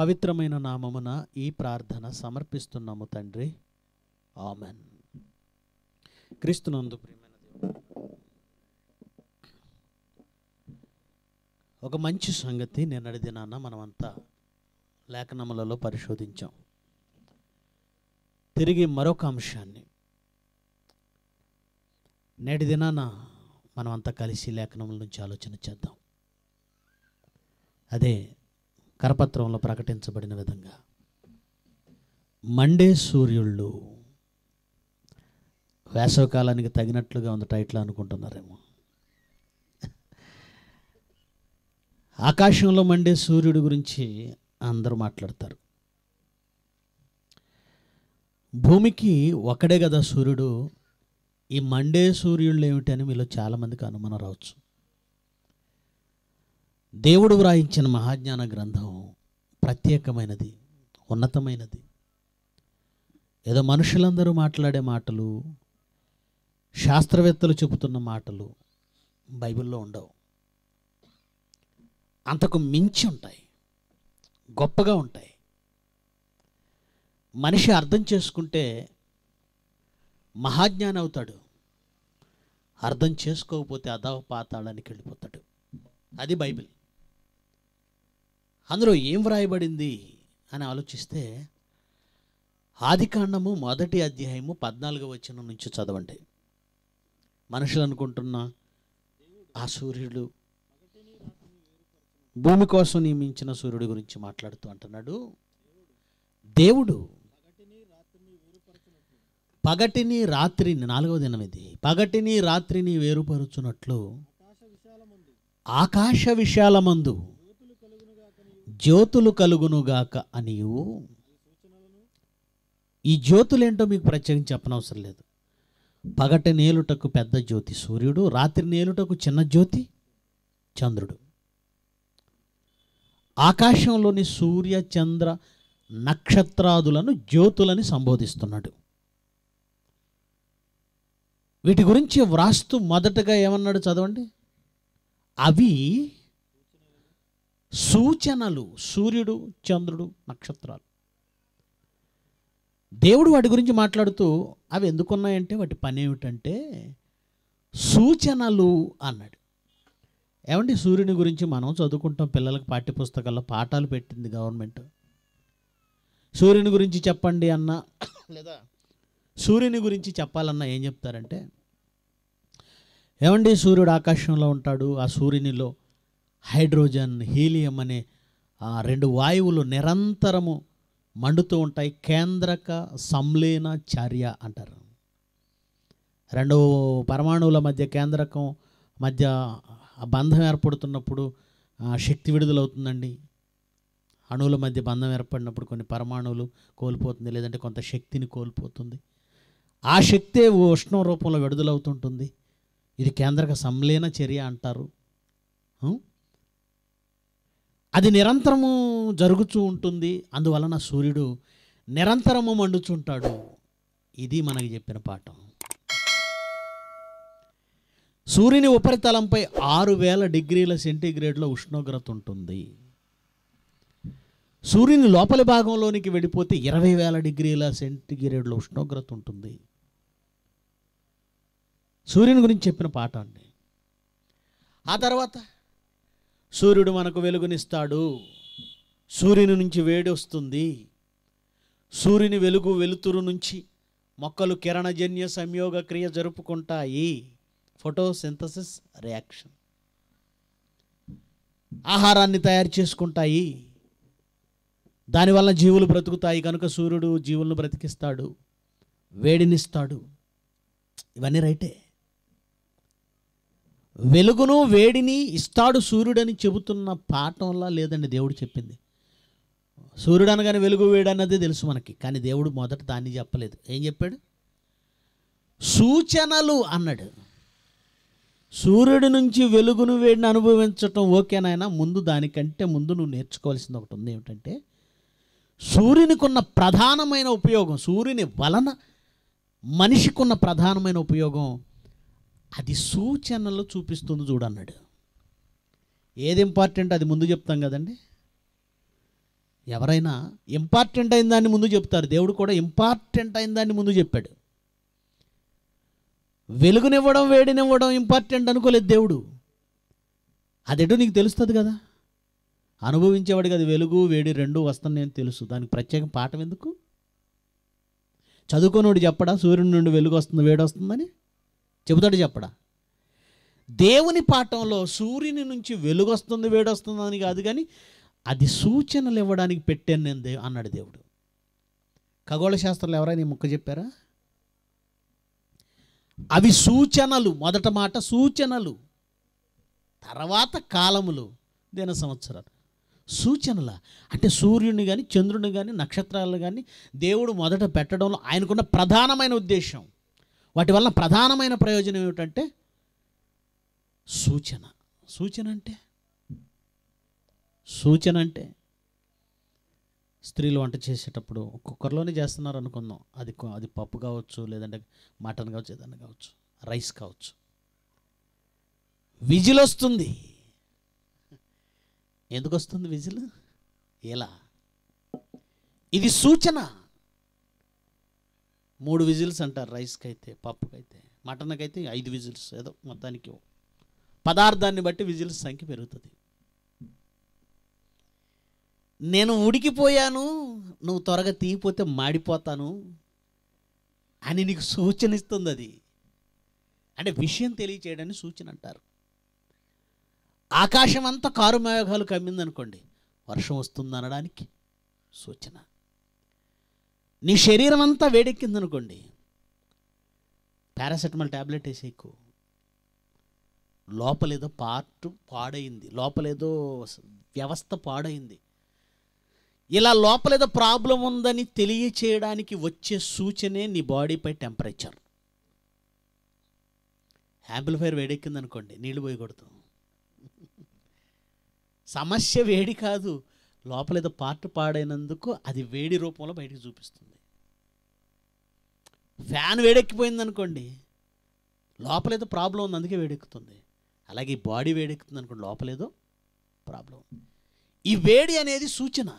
పవిత్రమైన నామమున ఈ ప్రార్థన సమర్పిస్తున్నాము తండ్రి ఆమెన్ క్రీస్తునందు ప్రియమైన ఒక మంచి సంగతి నిన్నటి దినాన మనమంతా లేఖనములలో పరిశోధించాం తిరిగి మరొక అంశాన్ని నేటి దినాన మనం అంతా కలిసి లేఖనముల నుంచి ఆలోచన చేద్దాం అదే కరపత్రంలో ప్రకటించబడిన విధంగా మండే సూర్యుళ్ళు వేసవకాలానికి తగినట్లుగా ఉంది టైటిల్ అనుకుంటున్నారేమో ఆకాశంలో మండే సూర్యుడు గురించి అందరూ మాట్లాడతారు భూమికి ఒకడే కదా సూర్యుడు ఈ మండే సూర్యుళ్ళు ఏమిటని మీలో చాలామందికి అనుమానం రావచ్చు దేవుడు వ్రాయించిన మహాజ్ఞాన గ్రంథం ప్రత్యేకమైనది ఉన్నతమైనది ఏదో మనుషులందరూ మాట్లాడే మాటలు శాస్త్రవేత్తలు చెబుతున్న మాటలు బైబిల్లో ఉండవు అంతకు మించి ఉంటాయి గొప్పగా ఉంటాయి మనిషి అర్థం చేసుకుంటే మహాజ్ఞాని అవుతాడు అర్థం చేసుకోకపోతే అధవ పాతాళానికి వెళ్ళిపోతాడు అది బైబిల్ అందులో ఏం వ్రాయబడింది అని ఆలోచిస్తే ఆదికాండము మొదటి అధ్యాయము పద్నాలుగు వచ్చిన నుంచి చదవండి మనుషులు అనుకుంటున్న ఆ సూర్యుడు భూమి కోసం నియమించిన సూర్యుడి గురించి మాట్లాడుతూ అంటున్నాడు దేవుడు పగటిని రాత్రిని నాలుగవ దినం ఇది పగటిని రాత్రిని వేరుపరుచున్నట్లు ఆకాశ మందు జ్యోతులు కలుగునుగాక అని ఈ జ్యోతులు ఏంటో మీకు ప్రత్యేకించి చెప్పనవసరం లేదు పగటి నేలుటకు పెద్ద జ్యోతి సూర్యుడు రాత్రి నేలుటకు చిన్న జ్యోతి చంద్రుడు ఆకాశంలోని సూర్య చంద్ర నక్షత్రాదులను జ్యోతులని సంబోధిస్తున్నాడు వీటి గురించి వ్రాస్తూ మొదటగా ఏమన్నాడు చదవండి అవి సూచనలు సూర్యుడు చంద్రుడు నక్షత్రాలు దేవుడు వాటి గురించి మాట్లాడుతూ అవి ఎందుకున్నాయంటే వాటి పని ఏమిటంటే సూచనలు అన్నాడు ఏమండి సూర్యుని గురించి మనం చదువుకుంటాం పిల్లలకు పాఠ్యపుస్తకాల్లో పాఠాలు పెట్టింది గవర్నమెంట్ సూర్యుని గురించి చెప్పండి అన్న లేదా సూర్యుని గురించి చెప్పాలన్నా ఏం చెప్తారంటే ఏమండి సూర్యుడు ఆకాశంలో ఉంటాడు ఆ సూర్యునిలో హైడ్రోజన్ హీలియం అనే రెండు వాయువులు నిరంతరము మండుతూ ఉంటాయి కేంద్రక సంలీన చర్య అంటారు రెండు పరమాణువుల మధ్య కేంద్రకం మధ్య ఆ బంధం ఏర్పడుతున్నప్పుడు శక్తి విడుదలవుతుందండి అణువుల మధ్య బంధం ఏర్పడినప్పుడు కొన్ని పరమాణువులు కోల్పోతుంది లేదంటే కొంత శక్తిని కోల్పోతుంది ఆ శక్తే ఉష్ణం రూపంలో విడుదలవుతుంటుంది ఇది కేంద్రక సంలీన చర్య అంటారు అది నిరంతరము జరుగుతూ ఉంటుంది అందువలన సూర్యుడు నిరంతరము మండుచుంటాడు ఇది మనకి చెప్పిన పాఠం సూర్యుని ఉపరితలంపై ఆరు వేల డిగ్రీల సెంటిగ్రేడ్లో ఉష్ణోగ్రత ఉంటుంది సూర్యుని లోపలి భాగంలోనికి వెళ్ళిపోతే ఇరవై వేల డిగ్రీల సెంటిగ్రేడ్లో ఉష్ణోగ్రత ఉంటుంది సూర్యుని గురించి చెప్పిన పాట అండి ఆ తర్వాత సూర్యుడు మనకు వెలుగునిస్తాడు సూర్యుని నుంచి వేడి వస్తుంది సూర్యుని వెలుగు వెలుతురు నుంచి మొక్కలు కిరణజన్య సంయోగ క్రియ జరుపుకుంటాయి ఫోటోసింథసిస్ రియాక్షన్ ఆహారాన్ని తయారు చేసుకుంటాయి దానివల్ల జీవులు బ్రతుకుతాయి కనుక సూర్యుడు జీవులను బ్రతికిస్తాడు వేడినిస్తాడు ఇవన్నీ రైటే వెలుగును వేడిని ఇస్తాడు సూర్యుడని చెబుతున్న పాఠంలా లేదండి దేవుడు చెప్పింది సూర్యుడు అనగానే వెలుగు వేడి అన్నది తెలుసు మనకి కానీ దేవుడు మొదట దాన్ని చెప్పలేదు ఏం చెప్పాడు సూచనలు అన్నాడు సూర్యుడి నుంచి వెలుగును వేడిని అనుభవించటం ఓకేనైనా ముందు దానికంటే ముందు నువ్వు నేర్చుకోవాల్సింది ఒకటి ఉంది ఏమిటంటే సూర్యునికున్న ప్రధానమైన ఉపయోగం సూర్యుని వలన మనిషికున్న ప్రధానమైన ఉపయోగం అది సూచనలు చూపిస్తుంది చూడన్నాడు ఏది ఇంపార్టెంట్ అది ముందు చెప్తాం కదండి ఎవరైనా ఇంపార్టెంట్ అయిన దాన్ని ముందు చెప్తారు దేవుడు కూడా ఇంపార్టెంట్ అయిన దాన్ని ముందు చెప్పాడు వెలుగునివ్వడం వేడినివ్వడం ఇంపార్టెంట్ అనుకోలేదు దేవుడు అదేటో నీకు తెలుస్తుంది కదా అనుభవించేవాడికి అది వెలుగు వేడి రెండు వస్తున్నాయని తెలుసు దానికి ప్రత్యేక పాఠం ఎందుకు చదువుకునోడు చెప్పడా సూర్యుడి నుండి వెలుగు వస్తుంది వేడి వస్తుందని చెబుతాడు చెప్పడా దేవుని పాఠంలో సూర్యుని నుంచి వెలుగు వస్తుంది వేడి వస్తుంది అని కాదు కానీ అది సూచనలు ఇవ్వడానికి పెట్టాను నేను అన్నాడు దేవుడు ఖగోళ శాస్త్రాలు ఎవరైనా ముక్క చెప్పారా అవి సూచనలు మొదట మాట సూచనలు తర్వాత కాలములు దిన సంవత్సరాలు సూచనల అంటే సూర్యుని కానీ చంద్రుని కానీ నక్షత్రాలు కానీ దేవుడు మొదట పెట్టడంలో ఆయనకున్న ప్రధానమైన ఉద్దేశం వాటి వల్ల ప్రధానమైన ప్రయోజనం ఏమిటంటే సూచన సూచన అంటే సూచన అంటే స్త్రీలు వంట చేసేటప్పుడు కుక్కర్లోనే చేస్తున్నారు అనుకుందాం అది అది పప్పు కావచ్చు లేదంటే మటన్ కావచ్చు ఏదైనా కావచ్చు రైస్ కావచ్చు విజిల్ వస్తుంది ఎందుకు వస్తుంది విజిల్ ఎలా ఇది సూచన మూడు విజిల్స్ అంటారు రైస్కి అయితే అయితే మటన్కి అయితే ఐదు విజిల్స్ ఏదో మొత్తానికి పదార్థాన్ని బట్టి విజిల్స్ సంఖ్య పెరుగుతుంది నేను ఉడికిపోయాను నువ్వు త్వరగా తీయపోతే మాడిపోతాను అని నీకు సూచన ఇస్తుంది అది అంటే విషయం తెలియచేయడానికి సూచన అంటారు ఆకాశం అంతా కారు మేఘాలు కమ్మిందనుకోండి వర్షం వస్తుంది అనడానికి సూచన నీ శరీరం అంతా వేడెక్కిందనుకోండి పారాసెటమాల్ ట్యాబ్లెట్ వేసేకు లోపలేదో పార్ట్ పాడైంది లోపలేదో వ్యవస్థ పాడైంది ఇలా లోపల ఏదో ప్రాబ్లం ఉందని తెలియచేయడానికి వచ్చే సూచనే నీ బాడీపై టెంపరేచర్ యాంప్లిఫైర్ వేడెక్కింది అనుకోండి నీళ్ళు పోయి కొడుతాం సమస్య వేడి కాదు లోపల ఏదో పార్ట్ పాడైనందుకు అది వేడి రూపంలో బయటకు చూపిస్తుంది ఫ్యాన్ వేడెక్కిపోయింది అనుకోండి లోపల ఏదో ప్రాబ్లం ఉంది అందుకే వేడెక్కుతుంది అలాగే బాడీ వేడెక్కుతుంది అనుకోండి లోపలేదో ప్రాబ్లం ఈ వేడి అనేది సూచన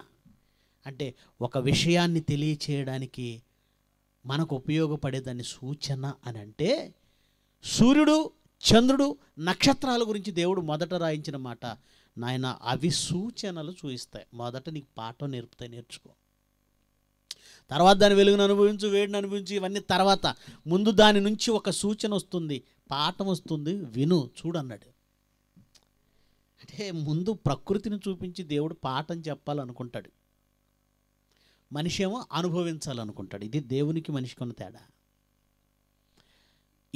అంటే ఒక విషయాన్ని తెలియచేయడానికి మనకు ఉపయోగపడేదాన్ని సూచన అని అంటే సూర్యుడు చంద్రుడు నక్షత్రాల గురించి దేవుడు మొదట రాయించిన మాట నాయన అవి సూచనలు చూయిస్తాయి మొదట నీకు పాఠం నేర్పుతాయి నేర్చుకో తర్వాత దాని వెలుగును అనుభవించు వేడిని అనుభవించు ఇవన్నీ తర్వాత ముందు దాని నుంచి ఒక సూచన వస్తుంది పాఠం వస్తుంది విను చూడన్నాడు అంటే ముందు ప్రకృతిని చూపించి దేవుడు పాఠం చెప్పాలనుకుంటాడు మనిషి ఏమో అనుభవించాలనుకుంటాడు ఇది దేవునికి మనిషికి ఉన్న తేడా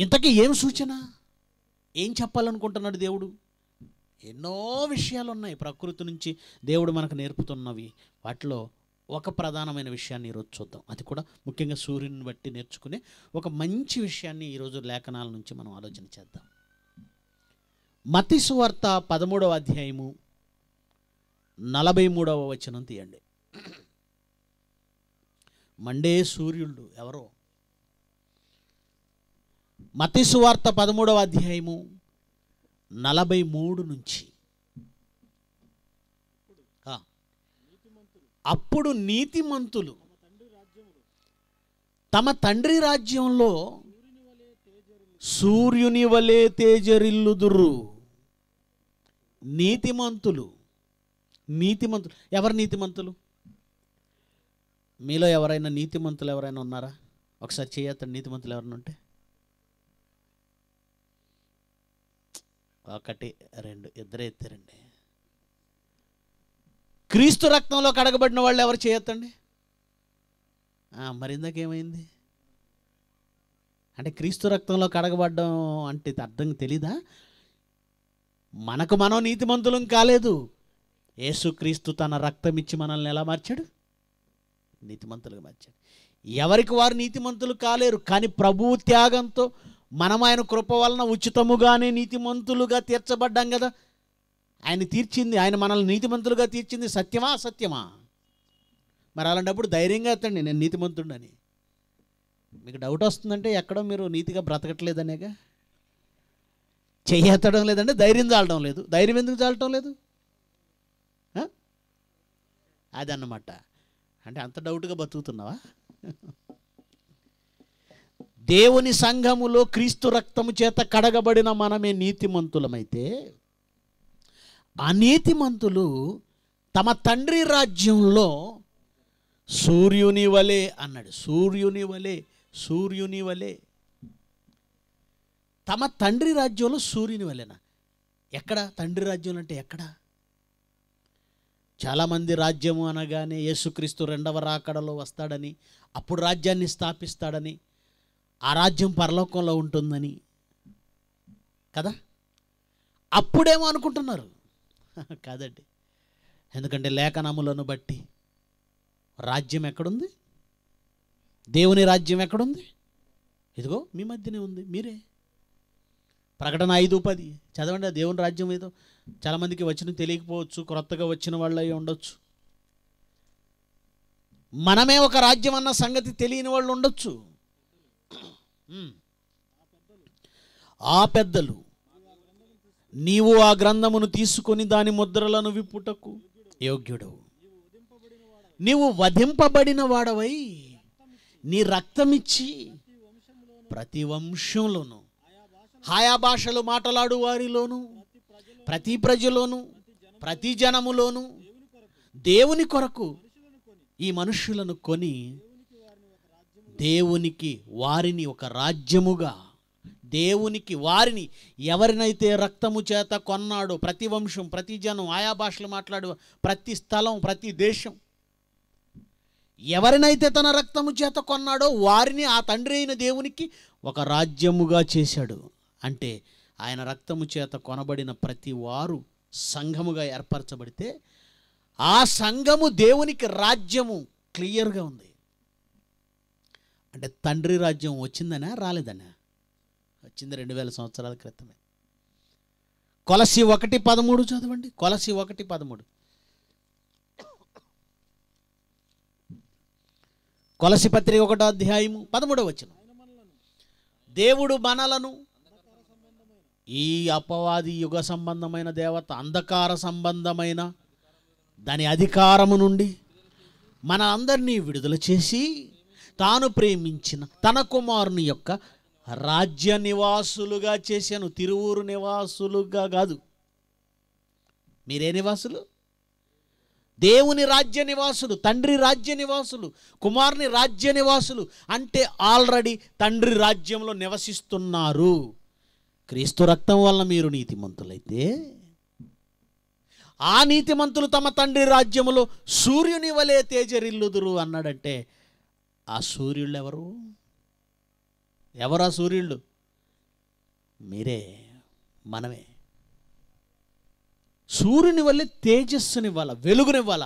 ఇంతకీ ఏం సూచన ఏం చెప్పాలనుకుంటున్నాడు దేవుడు ఎన్నో విషయాలు ఉన్నాయి ప్రకృతి నుంచి దేవుడు మనకు నేర్పుతున్నవి వాటిలో ఒక ప్రధానమైన విషయాన్ని ఈరోజు చూద్దాం అది కూడా ముఖ్యంగా సూర్యుని బట్టి నేర్చుకునే ఒక మంచి విషయాన్ని ఈరోజు లేఖనాల నుంచి మనం ఆలోచన చేద్దాం మతిసువార్త పదమూడవ అధ్యాయము నలభై మూడవ వచనం తీయండి మండే సూర్యుడు ఎవరో మతిసువార్త పదమూడవ అధ్యాయము నలభై మూడు నుంచి అప్పుడు నీతిమంతులు తమ తండ్రి రాజ్యంలో సూర్యుని వలె తేజరిల్లుదురు నీతిమంతులు నీతిమంతులు ఎవరు నీతిమంతులు మీలో ఎవరైనా నీతిమంతులు ఎవరైనా ఉన్నారా ఒకసారి చేయత్తండి నీతిమంతులు ఎవరైనా ఉంటే ఒకటి రెండు ఇద్దరు ఎత్తారండి క్రీస్తు రక్తంలో కడగబడిన వాళ్ళు ఎవరు చేయొద్దండి మరిందాక ఏమైంది అంటే క్రీస్తు రక్తంలో కడగబడ్డం అంటే అర్థం తెలీదా మనకు మనం నీతిమంతులం కాలేదు యేసుక్రీస్తు తన రక్తం ఇచ్చి మనల్ని ఎలా మార్చాడు నీతిమంతులుగా మార్చాడు ఎవరికి వారు నీతిమంతులు కాలేరు కానీ ప్రభువు త్యాగంతో మనం ఆయన కృప వలన ఉచితముగానే నీతిమంతులుగా తీర్చబడ్డాం కదా ఆయన తీర్చింది ఆయన మనల్ని నీతిమంతులుగా తీర్చింది సత్యమా అసత్యమా మరి అలాంటప్పుడు ధైర్యంగా ఎత్తండి నేను నీతిమంతుడని మీకు డౌట్ వస్తుందంటే ఎక్కడో మీరు నీతిగా బ్రతకట్లేదనేగా చెయ్యెత్తడం లేదంటే ధైర్యం చాలడం లేదు ధైర్యం ఎందుకు చాలటం లేదు అదన్నమాట అంటే అంత డౌట్గా బతుకుతున్నావా దేవుని సంఘములో క్రీస్తు రక్తము చేత కడగబడిన మనమే నీతిమంతులమైతే నీతిమంతులు తమ తండ్రి రాజ్యంలో సూర్యుని వలె అన్నాడు సూర్యుని వలే సూర్యుని వలె తమ తండ్రి రాజ్యంలో సూర్యుని వలెనా ఎక్కడ తండ్రి రాజ్యం అంటే ఎక్కడ చాలామంది రాజ్యము అనగానే యేసుక్రీస్తు రెండవ రాకడలో వస్తాడని అప్పుడు రాజ్యాన్ని స్థాపిస్తాడని ఆ రాజ్యం పరలోకంలో ఉంటుందని కదా అప్పుడేమో అనుకుంటున్నారు కాదండి ఎందుకంటే లేఖనములను బట్టి రాజ్యం ఎక్కడుంది దేవుని రాజ్యం ఎక్కడుంది ఇదిగో మీ మధ్యనే ఉంది మీరే ప్రకటన ఐదు పది చదవండి దేవుని రాజ్యం ఏదో చాలామందికి వచ్చిన తెలియకపోవచ్చు క్రొత్తగా వచ్చిన వాళ్ళు ఉండొచ్చు మనమే ఒక రాజ్యం అన్న సంగతి తెలియని వాళ్ళు ఉండొచ్చు ఆ పెద్దలు నీవు ఆ గ్రంథమును తీసుకొని దాని ముద్రలను విప్పుటకు యోగ్యుడవు నీవు వధింపబడిన వాడవై నీ రక్తమిచ్చి ప్రతి వంశంలోనూ హాయా భాషలు మాట్లాడు వారిలోనూ ప్రతి ప్రజలోను ప్రతి జనములోను దేవుని కొరకు ఈ మనుషులను కొని దేవునికి వారిని ఒక రాజ్యముగా దేవునికి వారిని ఎవరినైతే రక్తము చేత కొన్నాడో ప్రతి వంశం ప్రతి జనం ఆయా భాషలు మాట్లాడు ప్రతి స్థలం ప్రతి దేశం ఎవరినైతే తన రక్తము చేత కొన్నాడో వారిని ఆ తండ్రి అయిన దేవునికి ఒక రాజ్యముగా చేశాడు అంటే ఆయన రక్తము చేత కొనబడిన ప్రతి వారు సంఘముగా ఏర్పరచబడితే ఆ సంఘము దేవునికి రాజ్యము క్లియర్గా ఉంది అంటే తండ్రి రాజ్యం వచ్చిందనా రాలేదనా వచ్చింది రెండు వేల సంవత్సరాల క్రితమే కొలసి ఒకటి పదమూడు చదవండి కొలసి ఒకటి పదమూడు కొలసి పత్రిక ఒకటో అధ్యాయము పదమూడవ వచ్చిన దేవుడు మనలను ఈ అపవాది యుగ సంబంధమైన దేవత అంధకార సంబంధమైన దాని అధికారము నుండి మన అందరినీ విడుదల చేసి తాను ప్రేమించిన తన కుమారుని యొక్క రాజ్య నివాసులుగా చేశాను తిరువూరు నివాసులుగా కాదు మీరే నివాసులు దేవుని రాజ్య నివాసులు తండ్రి రాజ్య నివాసులు కుమారుని రాజ్య నివాసులు అంటే ఆల్రెడీ తండ్రి రాజ్యంలో నివసిస్తున్నారు క్రీస్తు రక్తం వల్ల మీరు నీతిమంతులైతే ఆ నీతిమంతులు తమ తండ్రి రాజ్యములో సూర్యుని వలే తేజరిల్లుదురు అన్నాడంటే ఆ సూర్యుళ్ళు ఎవరు ఎవరా సూర్యుళ్ళు మీరే మనమే సూర్యుని వల్లే తేజస్సునివ్వాల వెలుగునివ్వాల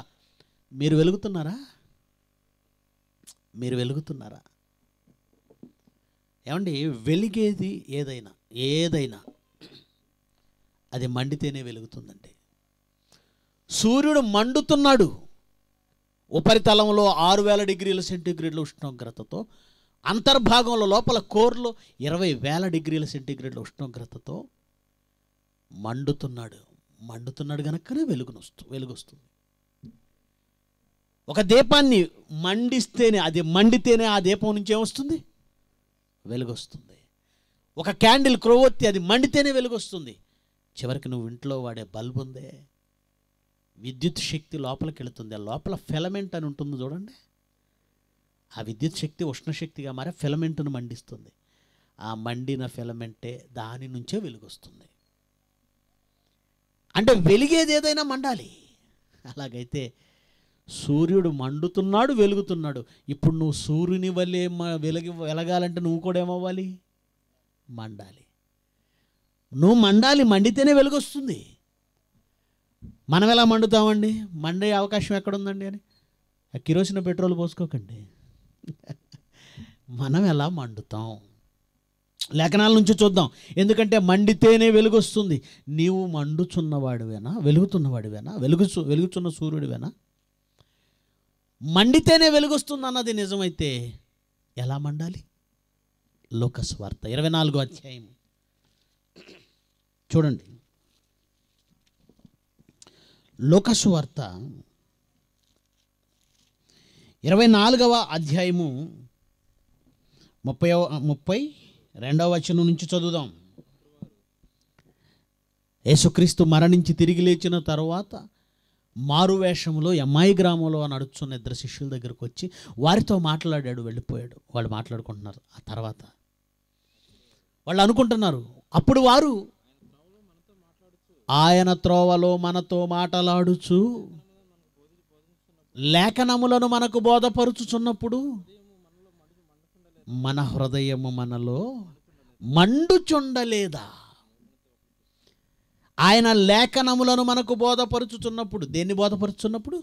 మీరు వెలుగుతున్నారా మీరు వెలుగుతున్నారా ఏమండి వెలిగేది ఏదైనా ఏదైనా అది మండితేనే వెలుగుతుందండి సూర్యుడు మండుతున్నాడు ఉపరితలంలో ఆరు వేల డిగ్రీల సెంటీగ్రేడ్ల ఉష్ణోగ్రతతో అంతర్భాగంలో లోపల కోర్లో ఇరవై వేల డిగ్రీల సెంటీగ్రేడ్ల ఉష్ణోగ్రతతో మండుతున్నాడు మండుతున్నాడు కనుకనే వెలుగునొస్తు వెలుగొస్తుంది ఒక దీపాన్ని మండిస్తేనే అది మండితేనే ఆ దీపం నుంచి ఏమొస్తుంది వెలుగొస్తుంది ఒక క్యాండిల్ క్రొవ్వొత్తి అది మండితేనే వెలుగొస్తుంది చివరికి నువ్వు ఇంట్లో వాడే బల్బ్ ఉందే విద్యుత్ శక్తి లోపలికి వెళుతుంది ఆ లోపల ఫిలమెంట్ అని ఉంటుంది చూడండి ఆ విద్యుత్ శక్తి ఉష్ణశక్తిగా మారే ఫిలమెంట్ను మండిస్తుంది ఆ మండిన ఫిలమెంటే దాని నుంచే వెలుగొస్తుంది అంటే వెలిగేది ఏదైనా మండాలి అలాగైతే సూర్యుడు మండుతున్నాడు వెలుగుతున్నాడు ఇప్పుడు నువ్వు సూర్యుని వల్లే వెలగి వెలగాలంటే నువ్వు కూడా ఏమవ్వాలి మండాలి నువ్వు మండాలి మండితేనే వెలుగొస్తుంది మనం ఎలా మండుతామండి మండే అవకాశం ఎక్కడుందండి అని ఆ కిరోసిన పెట్రోల్ పోసుకోకండి మనం ఎలా మండుతాం లేఖనాల నుంచి చూద్దాం ఎందుకంటే మండితేనే వెలుగొస్తుంది నీవు మండుచున్నవాడివేనా వెలుగుతున్నవాడివేనా వెలుగుచు వెలుగుచున్న సూర్యుడివేనా మండితేనే వెలుగొస్తుంది అన్నది నిజమైతే ఎలా మండాలి లోకస్వార్త ఇరవై నాలుగో అధ్యాయం చూడండి లోకస్వార్త ఇరవై నాలుగవ అధ్యాయము ముప్పై ముప్పై రెండవ వచనం నుంచి చదువుదాం యేసుక్రీస్తు మరణించి తిరిగి లేచిన తర్వాత మారువేషంలో అమ్మాయి గ్రామంలో నడుచున్న ఇద్దరు శిష్యుల దగ్గరకు వచ్చి వారితో మాట్లాడాడు వెళ్ళిపోయాడు వాళ్ళు మాట్లాడుకుంటున్నారు ఆ తర్వాత వాళ్ళు అనుకుంటున్నారు అప్పుడు వారు ఆయన త్రోవలో మనతో మాటలాడుచు లేఖనములను మనకు బోధపరుచుచున్నప్పుడు మన హృదయము మనలో మండుచుండలేదా ఆయన లేఖనములను మనకు బోధపరుచుచున్నప్పుడు దేన్ని బోధపరుచున్నప్పుడు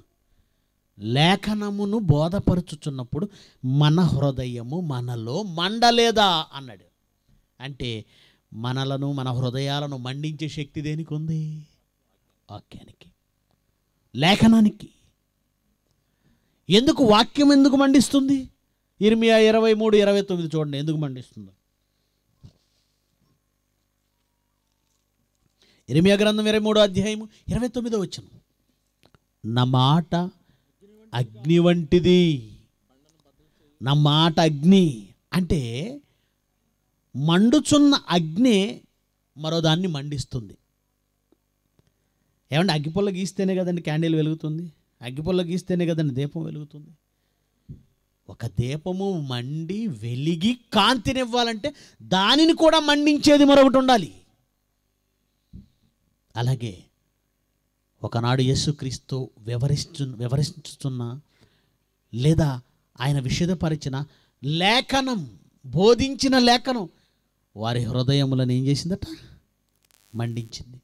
లేఖనమును బోధపరుచుచున్నప్పుడు మన హృదయము మనలో మండలేదా అన్నాడు అంటే మనలను మన హృదయాలను మండించే శక్తి దేనికి ఉంది వాక్యానికి లేఖనానికి ఎందుకు వాక్యం ఎందుకు మండిస్తుంది ఇరిమియా ఇరవై మూడు ఇరవై తొమ్మిది చూడండి ఎందుకు మండిస్తుంది ఇరిమియా గ్రంథం ఇరవై మూడు అధ్యాయము ఇరవై తొమ్మిదో వచ్చను నా మాట అగ్ని వంటిది నా మాట అగ్ని అంటే మండుచున్న అగ్ని మరో దాన్ని మండిస్తుంది ఏమంటే అగ్గిపుల్ల గీస్తేనే కదండి క్యాండిల్ వెలుగుతుంది అగ్గిపుల్ల గీస్తేనే కదండి దీపం వెలుగుతుంది ఒక దీపము మండి వెలిగి కాంతినివ్వాలంటే దానిని కూడా మండించేది మరొకటి ఉండాలి అలాగే ఒకనాడు యేసుక్రీస్తు వివరిస్తు వివరిస్తున్న లేదా ఆయన విషదపరిచిన లేఖనం బోధించిన లేఖనం వారి హృదయములను ఏం చేసిందట మండించింది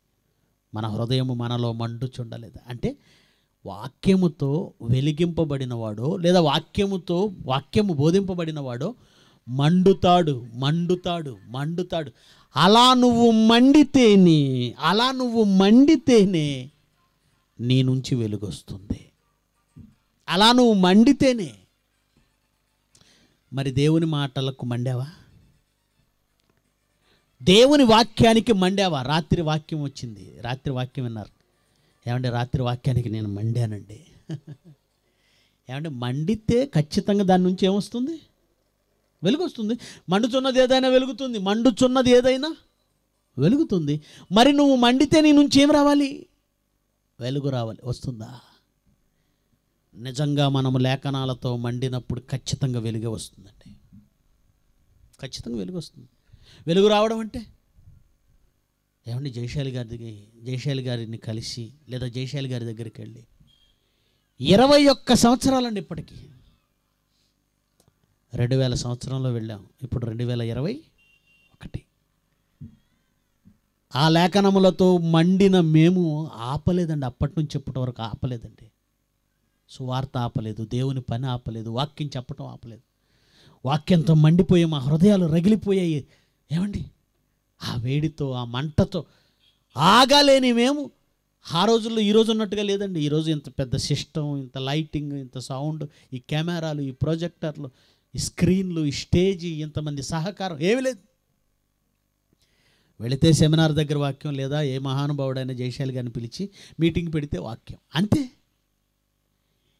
మన హృదయము మనలో మండుచుండలేదు అంటే వాక్యముతో వెలిగింపబడినవాడో లేదా వాక్యముతో వాక్యము బోధింపబడినవాడో మండుతాడు మండుతాడు మండుతాడు అలా నువ్వు మండితేనే అలా నువ్వు మండితేనే నీ నుంచి వెలుగొస్తుంది అలా నువ్వు మండితేనే మరి దేవుని మాటలకు మండావా దేవుని వాక్యానికి మండావా రాత్రి వాక్యం వచ్చింది రాత్రి వాక్యం విన్నారు ఏమంటే రాత్రి వాక్యానికి నేను మండానండి ఏమంటే మండితే ఖచ్చితంగా దాని నుంచి ఏమొస్తుంది వెలుగు వస్తుంది మండుచున్నది ఏదైనా వెలుగుతుంది మండుచున్నది ఏదైనా వెలుగుతుంది మరి నువ్వు మండితే నీ నుంచి ఏం రావాలి వెలుగు రావాలి వస్తుందా నిజంగా మనము లేఖనాలతో మండినప్పుడు ఖచ్చితంగా వెలుగే వస్తుందండి ఖచ్చితంగా వెలుగు వస్తుంది వెలుగు రావడం అంటే ఏమండి జయశాలి గారి దగ్గర జయశాలి గారిని కలిసి లేదా జయశాలి గారి దగ్గరికి వెళ్ళి ఇరవై ఒక్క సంవత్సరాలండి ఇప్పటికీ రెండు వేల సంవత్సరంలో వెళ్ళాం ఇప్పుడు రెండు వేల ఇరవై ఒకటి ఆ లేఖనములతో మండిన మేము ఆపలేదండి అప్పటి నుంచి ఇప్పటి వరకు ఆపలేదండి సువార్త ఆపలేదు దేవుని పని ఆపలేదు వాక్యం చెప్పటం ఆపలేదు వాక్యంతో మండిపోయే మా హృదయాలు రగిలిపోయాయి ఏమండి ఆ వేడితో ఆ మంటతో ఆగలేని మేము ఆ రోజుల్లో ఈరోజు ఉన్నట్టుగా లేదండి ఈరోజు ఇంత పెద్ద సిస్టమ్ ఇంత లైటింగ్ ఇంత సౌండ్ ఈ కెమెరాలు ఈ ప్రొజెక్టర్లు ఈ స్క్రీన్లు ఈ స్టేజ్ ఇంతమంది సహకారం ఏమి లేదు వెళితే సెమినార్ దగ్గర వాక్యం లేదా ఏ మహానుభావుడైనా జయశాలి గారిని పిలిచి మీటింగ్ పెడితే వాక్యం అంతే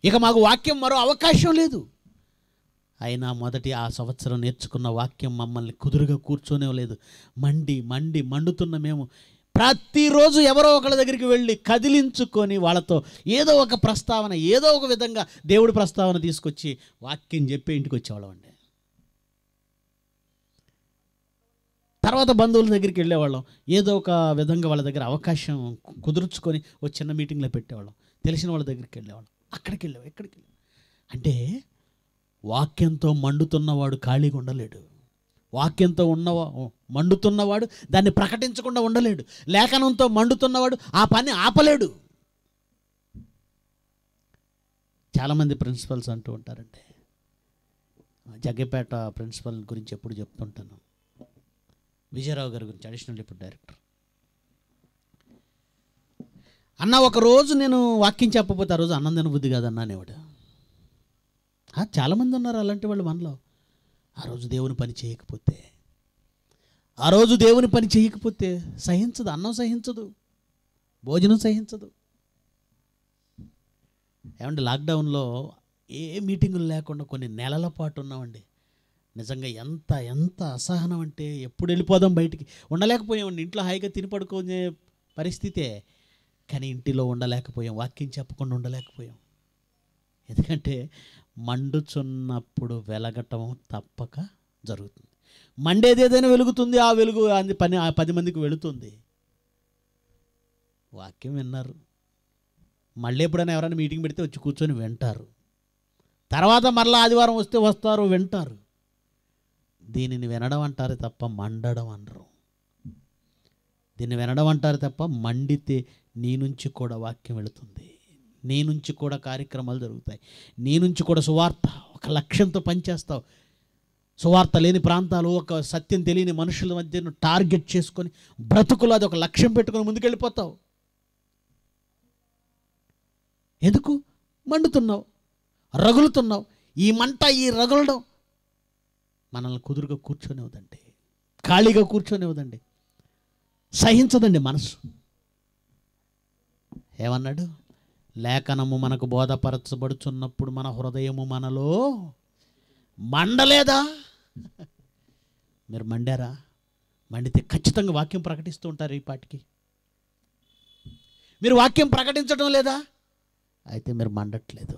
ఇక మాకు వాక్యం మరో అవకాశం లేదు అయినా మొదటి ఆ సంవత్సరం నేర్చుకున్న వాక్యం మమ్మల్ని కుదురుగా లేదు మండి మండి మండుతున్న మేము ప్రతిరోజు ఎవరో ఒకళ్ళ దగ్గరికి వెళ్ళి కదిలించుకొని వాళ్ళతో ఏదో ఒక ప్రస్తావన ఏదో ఒక విధంగా దేవుడి ప్రస్తావన తీసుకొచ్చి వాక్యం చెప్పి ఇంటికి వచ్చేవాళ్ళం అండి తర్వాత బంధువుల దగ్గరికి వెళ్ళేవాళ్ళం ఏదో ఒక విధంగా వాళ్ళ దగ్గర అవకాశం కుదుర్చుకొని ఓ చిన్న మీటింగ్లో పెట్టేవాళ్ళం తెలిసిన వాళ్ళ దగ్గరికి వెళ్ళేవాళ్ళం అక్కడికి వెళ్ళాం ఎక్కడికి వెళ్ళాం అంటే వాక్యంతో మండుతున్నవాడు ఖాళీగా ఉండలేడు వాక్యంతో ఉన్నవా మండుతున్నవాడు దాన్ని ప్రకటించకుండా ఉండలేడు లేఖనంతో మండుతున్నవాడు ఆ పని ఆపలేడు చాలామంది ప్రిన్సిపల్స్ అంటూ ఉంటారండి జగ్గపేట ప్రిన్సిపల్ గురించి ఎప్పుడు చెప్తుంటాను విజయరావు గారి గురించి అడిషనల్ ఇప్పుడు డైరెక్టర్ అన్న ఒకరోజు నేను వాక్యం చెప్పకపోతే ఆ రోజు అన్నం తినబుద్ధి కాదన్నానేవాడు చాలామంది ఉన్నారు అలాంటి వాళ్ళు మనలో ఆ రోజు దేవుని పని చేయకపోతే ఆ రోజు దేవుని పని చేయకపోతే సహించదు అన్నం సహించదు భోజనం సహించదు ఏమంటే లాక్డౌన్లో ఏ మీటింగులు లేకుండా కొన్ని నెలల పాటు ఉన్నామండి నిజంగా ఎంత ఎంత అసహనం అంటే ఎప్పుడు వెళ్ళిపోదాం బయటికి ఉండలేకపోయామండి ఇంట్లో హాయిగా తిని పడుకునే పరిస్థితే కానీ ఇంటిలో ఉండలేకపోయాం వాక్యం చెప్పకుండా ఉండలేకపోయాం ఎందుకంటే మండుచున్నప్పుడు వెలగటం తప్పక జరుగుతుంది మండేది ఏదైనా వెలుగుతుంది ఆ వెలుగు అది పని ఆ పది మందికి వెళుతుంది వాక్యం విన్నారు మళ్ళీ ఎప్పుడైనా ఎవరైనా మీటింగ్ పెడితే వచ్చి కూర్చొని వింటారు తర్వాత మరలా ఆదివారం వస్తే వస్తారు వింటారు దీనిని వినడం అంటారు తప్ప మండడం అనరు దీన్ని వినడం అంటారు తప్ప మండితే నీ నుంచి కూడా వాక్యం వెళుతుంది నీ నుంచి కూడా కార్యక్రమాలు జరుగుతాయి నీ నుంచి కూడా సువార్త ఒక లక్ష్యంతో పనిచేస్తావు సువార్త లేని ప్రాంతాలు ఒక సత్యం తెలియని మనుషుల మధ్య టార్గెట్ చేసుకొని బ్రతుకులు అది ఒక లక్ష్యం పెట్టుకొని ముందుకెళ్ళిపోతావు ఎందుకు మండుతున్నావు రగులుతున్నావు ఈ మంట ఈ రగులడం మనల్ని కుదురుగా కూర్చొనివ్వదండి ఖాళీగా కూర్చొనివ్వదండి సహించదండి మనసు ఏమన్నాడు లేఖనము మనకు బోధపరచబడుచున్నప్పుడు మన హృదయము మనలో మండలేదా మీరు మండారా మండితే ఖచ్చితంగా వాక్యం ప్రకటిస్తూ ఉంటారు ఈ పాటికి మీరు వాక్యం ప్రకటించడం లేదా అయితే మీరు మండట్లేదు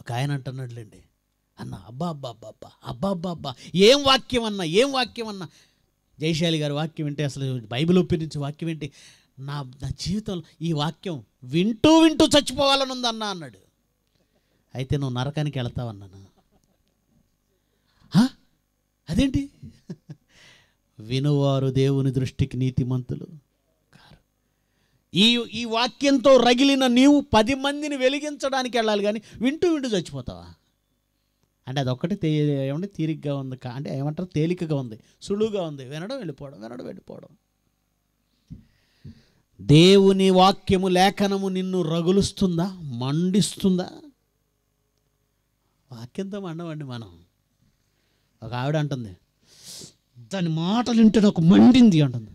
ఒక ఆయన అంటున్నాడులేండి అన్న అబ్బా అబ్బా అబ్బా అబ్బా అబ్బా అబ్బా అబ్బా ఏం వాక్యం అన్న ఏం వాక్యం అన్న జయశాలి గారి వాక్యం ఏంటి అసలు బైబిల్ ఒప్పించి వాక్యం ఏంటి నా నా జీవితంలో ఈ వాక్యం వింటూ వింటూ చచ్చిపోవాలని ఉందన్నా అన్నాడు అయితే నువ్వు నరకానికి వెళతావన్నాను అదేంటి వినువారు దేవుని దృష్టికి నీతిమంతులు కారు ఈ ఈ వాక్యంతో రగిలిన నీవు పది మందిని వెలిగించడానికి వెళ్ళాలి కానీ వింటూ వింటూ చచ్చిపోతావా అంటే అదొక్కటి తే ఏమంటే తీరిగ్గా ఉంది అంటే ఏమంటారు తేలికగా ఉంది సులువుగా ఉంది వినడం వెళ్ళిపోవడం వినడం వెళ్ళిపోవడం దేవుని వాక్యము లేఖనము నిన్ను రగులుస్తుందా మండిస్తుందా వాక్యంతో మండవండి మనం ఒక ఆవిడ అంటుంది దాని మాటలు వింటే నాకు మండింది అంటుంది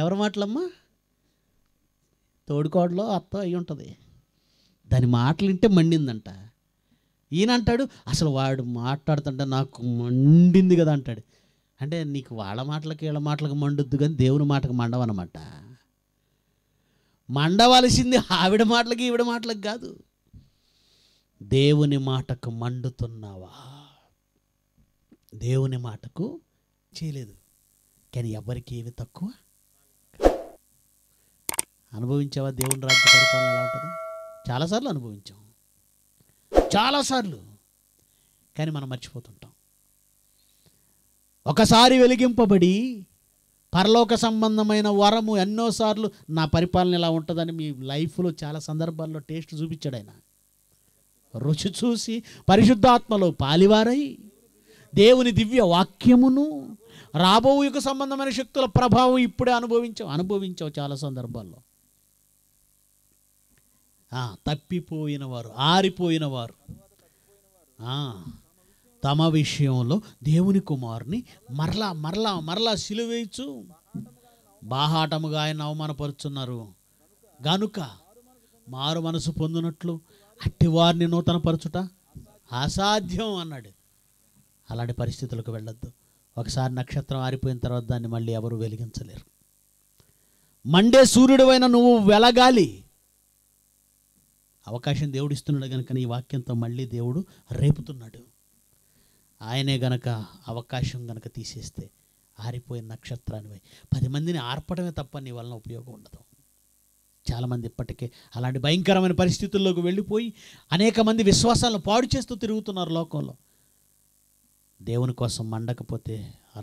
ఎవరి మాటలమ్మా తోడుకోడలో అత్త అయి ఉంటుంది దాని మాటలు వింటే మండిందంట ఈయన అంటాడు అసలు వాడు మాట్లాడుతుంటే నాకు మండింది కదా అంటాడు అంటే నీకు వాళ్ళ మాటలకి వీళ్ళ మాటలకు మండుద్దు కానీ దేవుని మాటకు మండవన్నమాట మండవలసింది ఆవిడ మాటలకి ఈవిడ మాటలకు కాదు దేవుని మాటకు మండుతున్నావా దేవుని మాటకు చేయలేదు కానీ ఎవరికి ఏమి తక్కువ అనుభవించావా దేవుని రాజ్య పరిపాలన ఎలా ఉంటుంది చాలాసార్లు అనుభవించాం చాలాసార్లు కానీ మనం మర్చిపోతుంటాం ఒకసారి వెలిగింపబడి పరలోక సంబంధమైన వరము ఎన్నోసార్లు నా పరిపాలన ఇలా ఉంటుందని మీ లైఫ్లో చాలా సందర్భాల్లో టేస్ట్ చూపించాడు ఆయన రుచి చూసి పరిశుద్ధాత్మలో పాలివారై దేవుని దివ్య వాక్యమును రాబోయుకు సంబంధమైన శక్తుల ప్రభావం ఇప్పుడే అనుభవించావు అనుభవించావు చాలా సందర్భాల్లో తప్పిపోయిన వారు ఆరిపోయిన వారు తమ విషయంలో దేవుని కుమారుని మరలా మరలా మరలా సిలువేయచ్చు బాహాటముగా ఆయన అవమానపరుచున్నారు గనుక మారు మనసు పొందినట్లు అట్టివారిని నూతనపరచుట అసాధ్యం అన్నాడు అలాంటి పరిస్థితులకు వెళ్ళొద్దు ఒకసారి నక్షత్రం ఆరిపోయిన తర్వాత దాన్ని మళ్ళీ ఎవరు వెలిగించలేరు మండే సూర్యుడివైన నువ్వు వెలగాలి అవకాశం దేవుడు ఇస్తున్నాడు కనుక ఈ వాక్యంతో మళ్ళీ దేవుడు రేపుతున్నాడు ఆయనే గనక అవకాశం గనక తీసేస్తే ఆరిపోయే నక్షత్రానివై పది మందిని ఆర్పడమే తప్ప నీ వలన ఉపయోగం ఉండదు చాలామంది ఇప్పటికే అలాంటి భయంకరమైన పరిస్థితుల్లోకి వెళ్ళిపోయి అనేక మంది విశ్వాసాలను పాడు చేస్తూ తిరుగుతున్నారు లోకంలో దేవుని కోసం మండకపోతే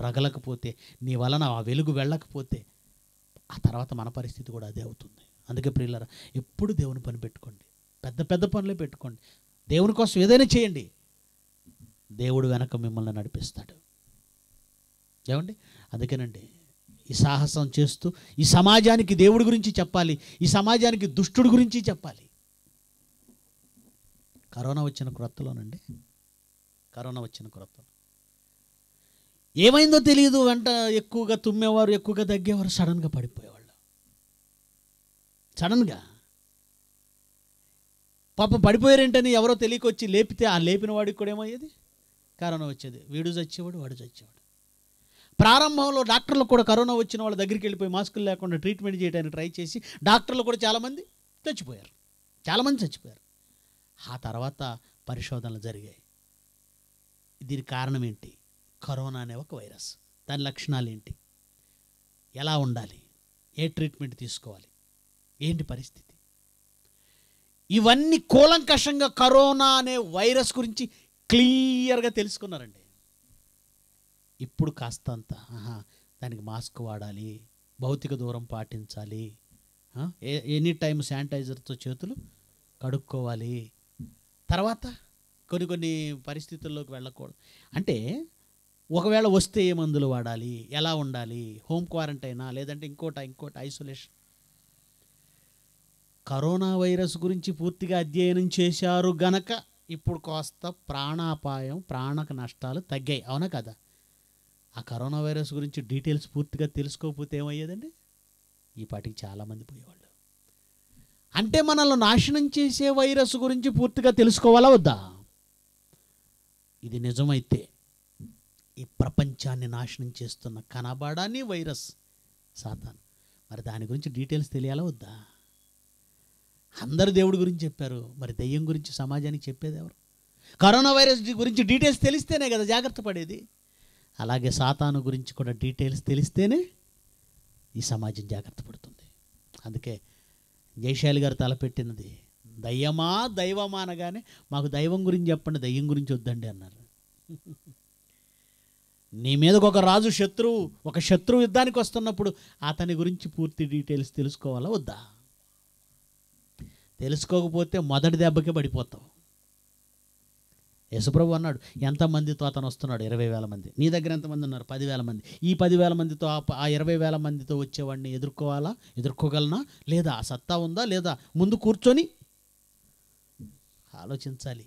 రగలకపోతే నీ వలన ఆ వెలుగు వెళ్ళకపోతే ఆ తర్వాత మన పరిస్థితి కూడా అదే అవుతుంది అందుకే ప్రియులరా ఎప్పుడు దేవుని పని పెట్టుకోండి పెద్ద పెద్ద పనులే పెట్టుకోండి దేవుని కోసం ఏదైనా చేయండి దేవుడు వెనక మిమ్మల్ని నడిపిస్తాడు ఏమండి అందుకేనండి ఈ సాహసం చేస్తూ ఈ సమాజానికి దేవుడి గురించి చెప్పాలి ఈ సమాజానికి దుష్టుడి గురించి చెప్పాలి కరోనా వచ్చిన క్రొత్తలోనండి కరోనా వచ్చిన క్రొత్తలో ఏమైందో తెలియదు వెంట ఎక్కువగా తుమ్మేవారు ఎక్కువగా తగ్గేవారు సడన్గా పడిపోయేవాళ్ళు సడన్గా పాప పడిపోయారేంటని ఎవరో తెలియకొచ్చి లేపితే ఆ లేపిన వాడికి కూడా ఏమయ్యేది కరోనా వచ్చేది వీడు చచ్చేవాడు వాడు చచ్చేవాడు ప్రారంభంలో డాక్టర్లు కూడా కరోనా వచ్చిన వాళ్ళ దగ్గరికి వెళ్ళిపోయి మాస్కులు లేకుండా ట్రీట్మెంట్ చేయడానికి ట్రై చేసి డాక్టర్లు కూడా చాలామంది చచ్చిపోయారు చాలామంది చచ్చిపోయారు ఆ తర్వాత పరిశోధనలు జరిగాయి దీని కారణం ఏంటి కరోనా అనే ఒక వైరస్ దాని లక్షణాలు ఏంటి ఎలా ఉండాలి ఏ ట్రీట్మెంట్ తీసుకోవాలి ఏంటి పరిస్థితి ఇవన్నీ కూలంకషంగా కరోనా అనే వైరస్ గురించి క్లియర్గా తెలుసుకున్నారండి ఇప్పుడు కాస్తంత దానికి మాస్క్ వాడాలి భౌతిక దూరం పాటించాలి ఎనీ టైం శానిటైజర్తో చేతులు కడుక్కోవాలి తర్వాత కొన్ని కొన్ని పరిస్థితుల్లోకి వెళ్ళకూడదు అంటే ఒకవేళ వస్తే ఏ మందులు వాడాలి ఎలా ఉండాలి హోమ్ క్వారంటైనా లేదంటే ఇంకోట ఇంకోట ఐసోలేషన్ కరోనా వైరస్ గురించి పూర్తిగా అధ్యయనం చేశారు గనక ఇప్పుడు కాస్త ప్రాణాపాయం ప్రాణకు నష్టాలు తగ్గాయి అవునా కదా ఆ కరోనా వైరస్ గురించి డీటెయిల్స్ పూర్తిగా తెలుసుకోకపోతే ఏమయ్యేదండి ఈ పాటికి చాలామంది పోయేవాళ్ళు అంటే మనల్ని నాశనం చేసే వైరస్ గురించి పూర్తిగా తెలుసుకోవాలా వద్దా ఇది నిజమైతే ఈ ప్రపంచాన్ని నాశనం చేస్తున్న కనబడని వైరస్ సాతాను మరి దాని గురించి డీటెయిల్స్ తెలియాలా వద్దా అందరు దేవుడి గురించి చెప్పారు మరి దయ్యం గురించి సమాజానికి చెప్పేది ఎవరు కరోనా వైరస్ గురించి డీటెయిల్స్ తెలిస్తేనే కదా జాగ్రత్త పడేది అలాగే సాతాను గురించి కూడా డీటెయిల్స్ తెలిస్తేనే ఈ సమాజం జాగ్రత్త పడుతుంది అందుకే జయశాలి గారు తలపెట్టినది దయ్యమా దైవమా అనగానే మాకు దైవం గురించి చెప్పండి దయ్యం గురించి వద్దండి అన్నారు నీ మీదకు ఒక రాజు శత్రువు ఒక శత్రువు యుద్ధానికి వస్తున్నప్పుడు అతని గురించి పూర్తి డీటెయిల్స్ తెలుసుకోవాలా వద్దా తెలుసుకోకపోతే మొదటి దెబ్బకే పడిపోతావు యశుప్రభు అన్నాడు ఎంతమందితో అతను వస్తున్నాడు ఇరవై వేల మంది నీ దగ్గర ఎంతమంది ఉన్నారు పదివేల మంది ఈ పదివేల మందితో ఆ ఇరవై వేల మందితో వచ్చేవాడిని ఎదుర్కోవాలా ఎదుర్కోగలనా లేదా ఆ సత్తా ఉందా లేదా ముందు కూర్చొని ఆలోచించాలి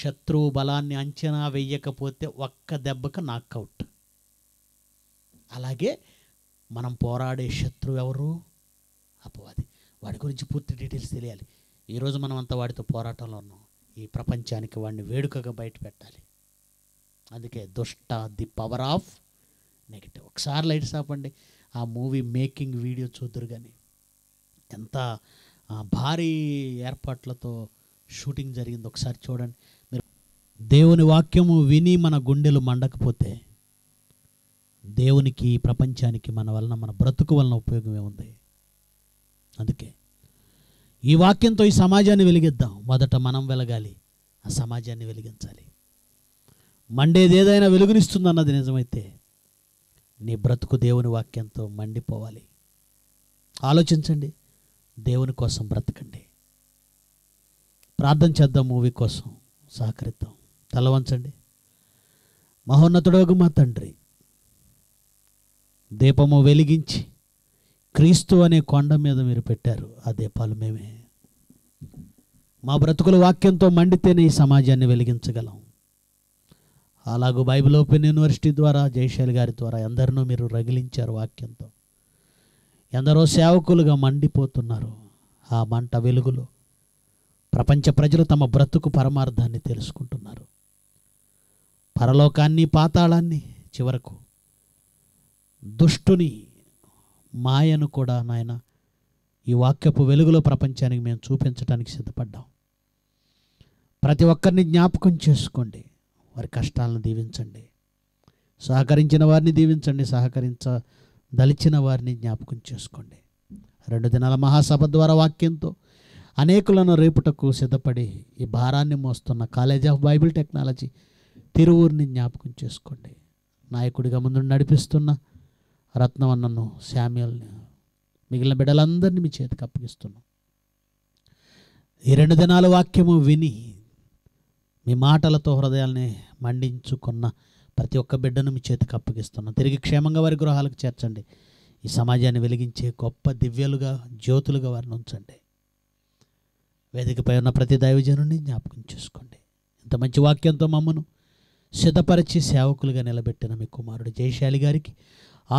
శత్రువు బలాన్ని అంచనా వేయకపోతే ఒక్క దెబ్బకు నాకౌట్ అలాగే మనం పోరాడే శత్రువు ఎవరు అపవాది వాడి గురించి పూర్తి డీటెయిల్స్ తెలియాలి ఈరోజు మనం అంతా వాడితో పోరాటంలో ఉన్నాం ఈ ప్రపంచానికి వాడిని వేడుకగా బయట పెట్టాలి అందుకే దుష్ట ది పవర్ ఆఫ్ నెగిటివ్ ఒకసారి లైట్స్ ఆపండి ఆ మూవీ మేకింగ్ వీడియో చూద్దరు కానీ ఎంత భారీ ఏర్పాట్లతో షూటింగ్ జరిగింది ఒకసారి చూడండి మీరు దేవుని వాక్యము విని మన గుండెలు మండకపోతే దేవునికి ప్రపంచానికి మన వలన మన బ్రతుకు వలన ఉపయోగం ఏముంది అందుకే ఈ వాక్యంతో ఈ సమాజాన్ని వెలిగిద్దాం మొదట మనం వెలగాలి ఆ సమాజాన్ని వెలిగించాలి మండేది ఏదైనా వెలుగునిస్తుందన్నది నిజమైతే నీ బ్రతుకు దేవుని వాక్యంతో మండిపోవాలి ఆలోచించండి దేవుని కోసం బ్రతకండి ప్రార్థన చేద్దాం మూవీ కోసం సహకరిద్దాం తలవంచండి మహోన్నతుడోగు మా తండ్రి దీపము వెలిగించి క్రీస్తు అనే కొండ మీద మీరు పెట్టారు ఆ దీపాలు మేమే మా బ్రతుకుల వాక్యంతో మండితేనే ఈ సమాజాన్ని వెలిగించగలం అలాగూ బైబిల్ ఓపెన్ యూనివర్సిటీ ద్వారా జయశాల్ గారి ద్వారా ఎందరినో మీరు రగిలించారు వాక్యంతో ఎందరో సేవకులుగా మండిపోతున్నారు ఆ మంట వెలుగులో ప్రపంచ ప్రజలు తమ బ్రతుకు పరమార్థాన్ని తెలుసుకుంటున్నారు పరలోకాన్ని పాతాళాన్ని చివరకు దుష్టుని మాయను కూడా నాయన ఈ వాక్యపు వెలుగులో ప్రపంచానికి మేము చూపించడానికి సిద్ధపడ్డాం ప్రతి ఒక్కరిని జ్ఞాపకం చేసుకోండి వారి కష్టాలను దీవించండి సహకరించిన వారిని దీవించండి సహకరించ దలిచిన వారిని జ్ఞాపకం చేసుకోండి రెండు దినాల మహాసభ ద్వారా వాక్యంతో అనేకులను రేపుటకు సిద్ధపడి ఈ భారాన్ని మోస్తున్న కాలేజ్ ఆఫ్ బైబిల్ టెక్నాలజీ తిరువూరిని జ్ఞాపకం చేసుకోండి నాయకుడిగా ముందు నడిపిస్తున్న రత్నవన్నను శామ్యుల్ని మిగిలిన బిడ్డలందరినీ మీ చేతికి అప్పగిస్తున్నాం ఈ రెండు దినాల వాక్యము విని మీ మాటలతో హృదయాల్ని మండించుకున్న ప్రతి ఒక్క బిడ్డను మీ చేతికి అప్పగిస్తున్నాం తిరిగి క్షేమంగా వారి గృహాలకు చేర్చండి ఈ సమాజాన్ని వెలిగించే గొప్ప దివ్యలుగా జ్యోతులుగా వారిని ఉంచండి వేదికపై ఉన్న ప్రతి దైవజను జ్ఞాపకం చేసుకోండి ఇంత మంచి వాక్యంతో మమ్మను సిద్ధపరిచి సేవకులుగా నిలబెట్టిన మీ కుమారుడు జయశాలి గారికి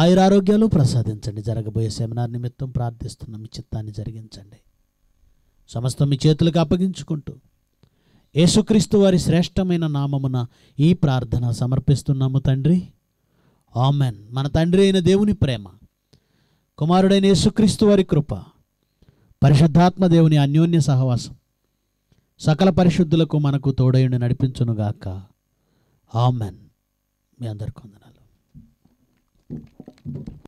ఆయురారోగ్యాలు ప్రసాదించండి జరగబోయే సెమినార్ నిమిత్తం ప్రార్థిస్తున్న మీ చిత్తాన్ని జరిగించండి సమస్తం మీ చేతులకు అప్పగించుకుంటూ యేసుక్రీస్తు వారి శ్రేష్టమైన నామమున ఈ ప్రార్థన సమర్పిస్తున్నాము తండ్రి ఆమెన్ మన తండ్రి అయిన దేవుని ప్రేమ కుమారుడైన యేసుక్రీస్తు వారి కృప పరిశుద్ధాత్మ దేవుని అన్యోన్య సహవాసం సకల పరిశుద్ధులకు మనకు తోడయుండి నడిపించునుగాక ఆమెన్ మీ అందరికొందన Thank you.